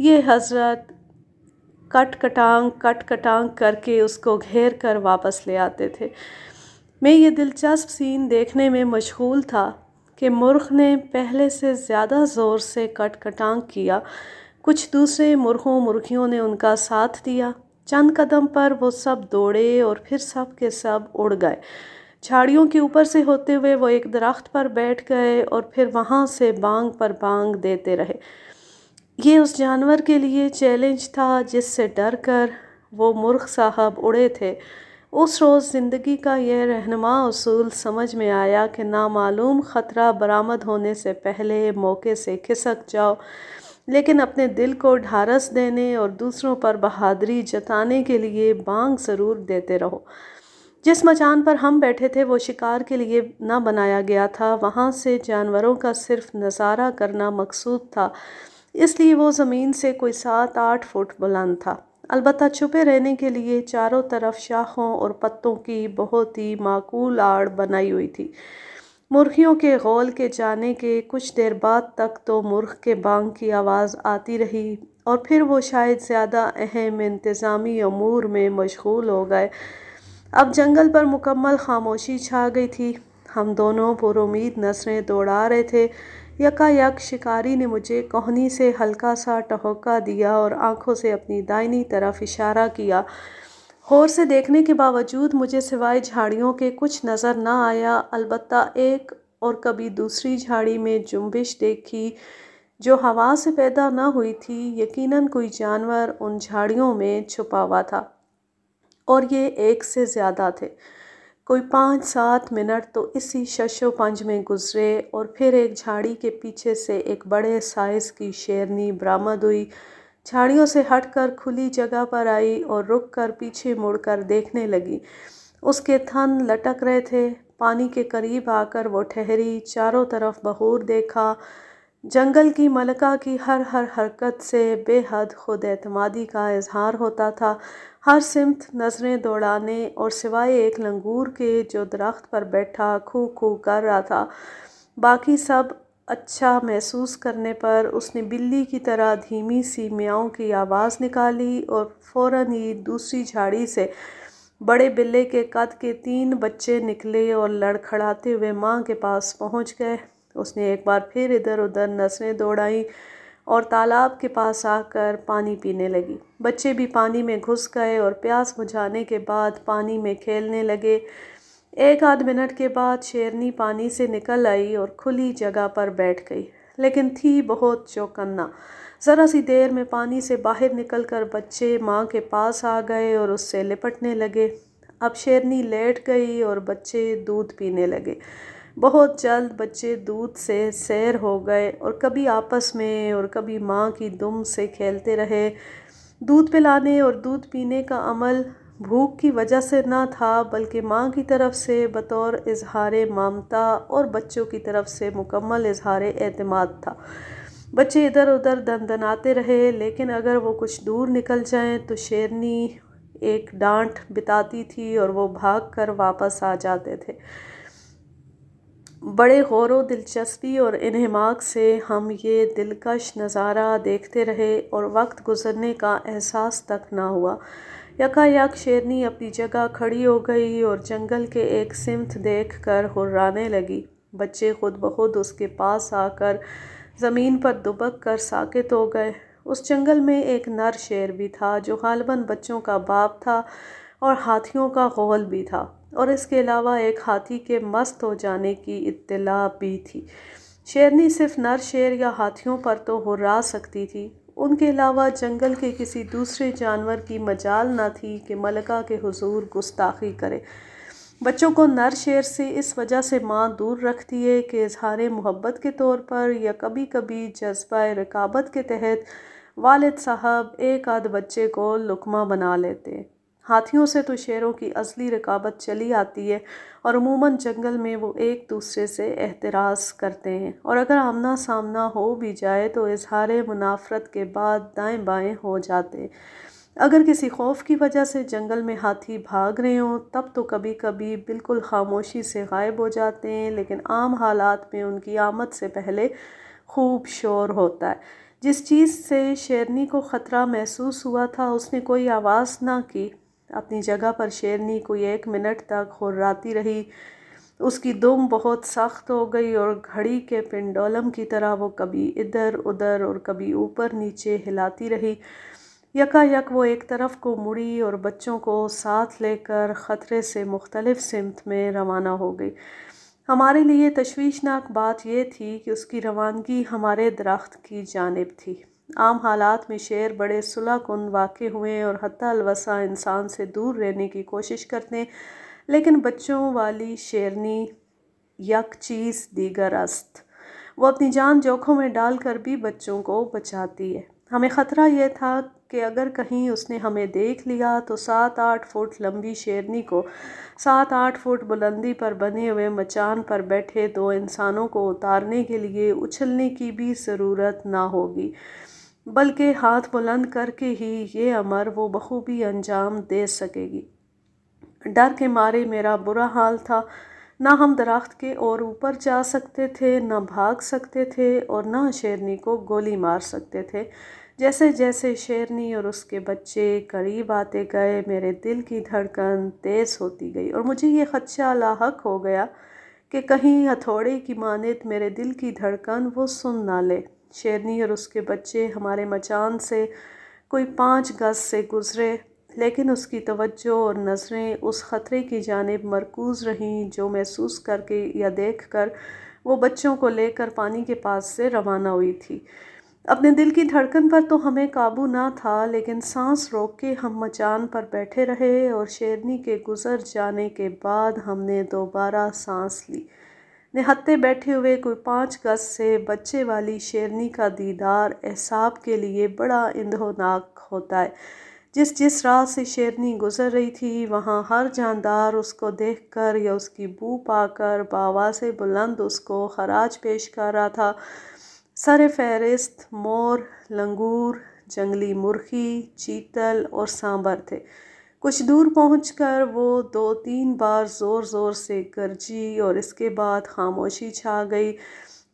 S1: ये हजरत कट कटांग कट कटांग करके उसको घेर कर वापस ले आते थे मैं ये दिलचस्प सीन देखने में मशगूल था कि मुर्ख ने पहले से ज़्यादा ज़ोर से कट कटांग किया कुछ दूसरे मुरखों मुरखियों ने उनका साथ दिया चंद कदम पर वो सब दौड़े और फिर सब के सब उड़ गए झाड़ियों के ऊपर से होते हुए वो एक दरख्त पर बैठ गए और फिर वहाँ से बांग पर बांग देते रहे ये उस जानवर के लिए चैलेंज था जिससे डर कर वो मुर्ख साहब उड़े थे उस रोज़ ज़िंदगी का यह रहनमा असूल समझ में आया कि नामालूम ख़तरा बरामद होने से पहले मौके से खिसक जाओ लेकिन अपने दिल को ढारस देने और दूसरों पर बहादरी जताने के लिए बांग ज़रूर देते रहो जिस मचान पर हम बैठे थे वो शिकार के लिए ना बनाया गया था वहाँ से जानवरों का सिर्फ नज़ारा करना मकसूद था इसलिए वो ज़मीन से कोई सात आठ फुट बुलंद था अलबत्त छुपे रहने के लिए चारों तरफ शाखों और पत्तों की बहुत ही माकूल आड़ बनाई हुई थी मुर्गियों के गोल के जाने के कुछ देर बाद तक तो मुर्ख के बांग की आवाज़ आती रही और फिर वो शायद ज़्यादा अहम इंतज़ामी अमूर में मशगूल हो गए अब जंगल पर मुकम्मल खामोशी छा गई थी हम दोनों पुरुद नसरें दौड़ा रहे थे यकायक शिकारी ने मुझे कोहनी से हल्का सा टहोका दिया और आंखों से अपनी दाहिनी तरफ इशारा किया गौर से देखने के बावजूद मुझे सिवाय झाड़ियों के कुछ नज़र ना आया अलबत् एक और कभी दूसरी झाड़ी में जुम्बिश देखी जो हवा से पैदा ना हुई थी यकीनन कोई जानवर उन झाड़ियों में छुपा हुआ था और ये एक से ज़्यादा थे कोई पाँच सात मिनट तो इसी शशोपंज में गुजरे और फिर एक झाड़ी के पीछे से एक बड़े साइज़ की शेरनी बरामद हुई झाड़ियों से हटकर खुली जगह पर आई और रुककर पीछे मुड़कर देखने लगी उसके थन लटक रहे थे पानी के करीब आकर वो ठहरी चारों तरफ बहूर देखा जंगल की मलका की हर हर हरकत से बेहद खुद एतमादी का इजहार होता था हर सिमत नज़रें दौड़ाने और सिवाय एक लंगूर के जो दरख्त पर बैठा खू खू कर रहा था बाकी सब अच्छा महसूस करने पर उसने बिल्ली की तरह धीमी सी म्याओं की आवाज़ निकाली और फ़ौर ही दूसरी झाड़ी से बड़े बिल्ले के कद के तीन बच्चे निकले और लड़खड़ाते हुए माँ के पास पहुँच गए उसने एक बार फिर इधर उधर नसरें दौड़ाई और तालाब के पास आकर पानी पीने लगी बच्चे भी पानी में घुस गए और प्यास बुझाने के बाद पानी में खेलने लगे एक आध मिनट के बाद शेरनी पानी से निकल आई और खुली जगह पर बैठ गई लेकिन थी बहुत चौकन्ना ज़रा सी देर में पानी से बाहर निकलकर बच्चे माँ के पास आ गए और उससे लिपटने लगे अब शेरनी लेट गई और बच्चे दूध पीने लगे बहुत जल्द बच्चे दूध से सैर हो गए और कभी आपस में और कभी माँ की दुम से खेलते रहे दूध पिलाने और दूध पीने का अमल भूख की वजह से ना था बल्कि माँ की तरफ से बतौर इजहार मामता और बच्चों की तरफ से मुकम्मल इजहार अतमाद था बच्चे इधर उधर दनदनाते रहे लेकिन अगर वो कुछ दूर निकल जाएं तो शेरनी एक डांट बिताती थी और वो भाग कर वापस आ जाते थे बड़े गौर व दिलचस्पी और इन्हमाक से हम ये दिलकश नज़ारा देखते रहे और वक्त गुज़रने का एहसास तक ना हुआ यकायक शेरनी अपनी जगह खड़ी हो गई और जंगल के एक सिमत देख कर हुर्राने लगी बच्चे खुद ब खुद उसके पास आकर ज़मीन पर दुबक कर साकित हो गए उस जंगल में एक नर शेर भी था जो गालबन बच्चों का बाप था और हाथियों का गोल भी था और इसके अलावा एक हाथी के मस्त हो जाने की इत्तला भी थी शेरनी सिर्फ नर शेर या हाथियों पर तो हुर्रा सकती थी उनके अलावा जंगल के किसी दूसरे जानवर की मजाल ना थी कि मलका के हुजूर गुस्ताखी करे बच्चों को नर शेर से इस वजह से माँ दूर रखती है कि इजहार मोहब्बत के तौर पर या कभी कभी जज्बा रकाबत के तहत वालिद साहब एक आध बच्चे को लुकमा बना लेते हाथियों से तो शेरों की असली रकाबत चली आती है और अमूमन जंगल में वो एक दूसरे से एहतराज़ करते हैं और अगर आमना सामना हो भी जाए तो इजहार मुनाफरत के बाद दाएँ बाएँ हो जाते अगर किसी खौफ की वजह से जंगल में हाथी भाग रहे हों तब तो कभी कभी बिल्कुल खामोशी से गायब हो जाते हैं लेकिन आम हालात में उनकी आमद से पहले खूब शोर होता है जिस चीज़ से शेरनी को ख़तरा महसूस हुआ था उसने कोई आवाज़ ना की अपनी जगह पर शेरनी कोई एक मिनट तक हुर्राती रही उसकी दुम बहुत सख्त हो गई और घड़ी के पिंडोलम की तरह वो कभी इधर उधर और कभी ऊपर नीचे हिलाती रही यकायक वो एक तरफ को मुड़ी और बच्चों को साथ लेकर ख़तरे से मुख्तलिफ़ सिमत में रवाना हो गई हमारे लिए तशवीशनाक बात यह थी कि उसकी रवानगी हमारे दरख्त की जानब थी आम हालात में शेर बड़े कन वाक़ हुए और हतलवसा इंसान से दूर रहने की कोशिश करते लेकिन बच्चों वाली शेरनी यक चीज़ दीगर अस्त वो अपनी जान जोखों में डालकर भी बच्चों को बचाती है हमें ख़तरा यह था कि अगर कहीं उसने हमें देख लिया तो सात आठ फुट लंबी शेरनी को सात आठ फुट बुलंदी पर बने हुए मचान पर बैठे दो इंसानों को उतारने के लिए उछलने की भी ज़रूरत ना होगी बल्कि हाथ बुलंद करके ही ये अमर वो बखूबी अंजाम दे सकेगी डर के मारे मेरा बुरा हाल था ना हम दरख्त के और ऊपर जा सकते थे ना भाग सकते थे और ना शेरनी को गोली मार सकते थे जैसे जैसे शेरनी और उसके बच्चे करीब आते गए मेरे दिल की धड़कन तेज़ होती गई और मुझे ये खदशा लाक हो गया कि कहीं हथौड़े की मानत मेरे दिल की धड़कन वो सुन ना ले शेरनी और उसके बच्चे हमारे मचान से कोई पाँच गज़ से गुज़रे लेकिन उसकी तवज्जो और नज़रें उस ख़तरे की जानब मरकूज़ रहीं जो महसूस करके या देख कर वो बच्चों को लेकर पानी के पास से रवाना हुई थी अपने दिल की धड़कन पर तो हमें काबू ना था लेकिन सांस रोक के हम मचान पर बैठे रहे और शेरनी के गुज़र जाने के बाद हमने दोबारा सांस ली निहत्ते बैठे हुए कोई पाँच गज से बच्चे वाली शेरनी का दीदार एहसाब के लिए बड़ा इंदोनाक होता है जिस जिस रात से शेरनी गुजर रही थी वहाँ हर जानदार उसको देखकर या उसकी बू पाकर बाबा से बुलंद उसको खराज पेश कर रहा था सर फहरिस्त मोर लंगूर जंगली मुर्खी चीतल और सांबर थे कुछ दूर कर वो दो तीन बार ज़ोर ज़ोर से गरजी और इसके बाद खामोशी छा गई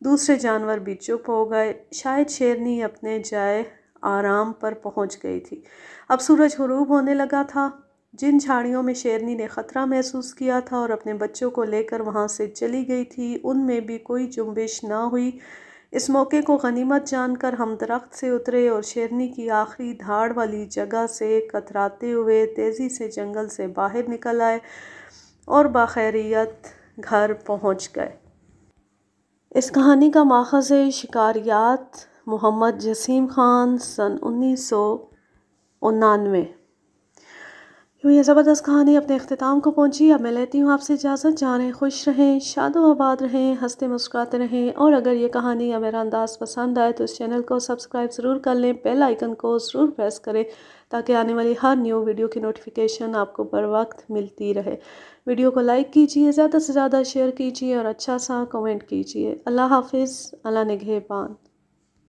S1: दूसरे जानवर भी चुप हो गए शायद शेरनी अपने जाए आराम पर पहुंच गई थी अब सूरज हरूब होने लगा था जिन झाड़ियों में शेरनी ने ख़तरा महसूस किया था और अपने बच्चों को लेकर वहाँ से चली गई थी उनमें भी कोई जुम्बिश ना हुई इस मौके को गनीमत जानकर हम दरख्त से उतरे और शेरनी की आखिरी धाड़ वाली जगह से कतराते हुए तेज़ी से जंगल से बाहर निकल आए और बाखैरियत घर पहुंच गए इस कहानी का माखज़ शिकारियात मोहम्मद जसीम ख़ान सन उन्नीस सौ उनानवे तो ये ज़बरदस्त कहानी अपने अख्ताम को पहुंची अब मैं लेती हूँ आपसे इजाज़त जा रहे खुश रहें शादो आबाद रहें हंसते मुस्कुराते रहें और अगर ये कहानी या मेरा अंदाज़ पसंद आए तो इस चैनल को सब्सक्राइब ज़रूर कर लें बेल आइकन को ज़रूर प्रेस करें ताकि आने वाली हर न्यू वीडियो की नोटिफिकेशन आपको बर वक्त मिलती रहे वीडियो को लाइक कीजिए ज़्यादा से ज़्यादा शेयर कीजिए और अच्छा सा कमेंट कीजिए अल्लाह हाफिज़ अल्लाह नगहबान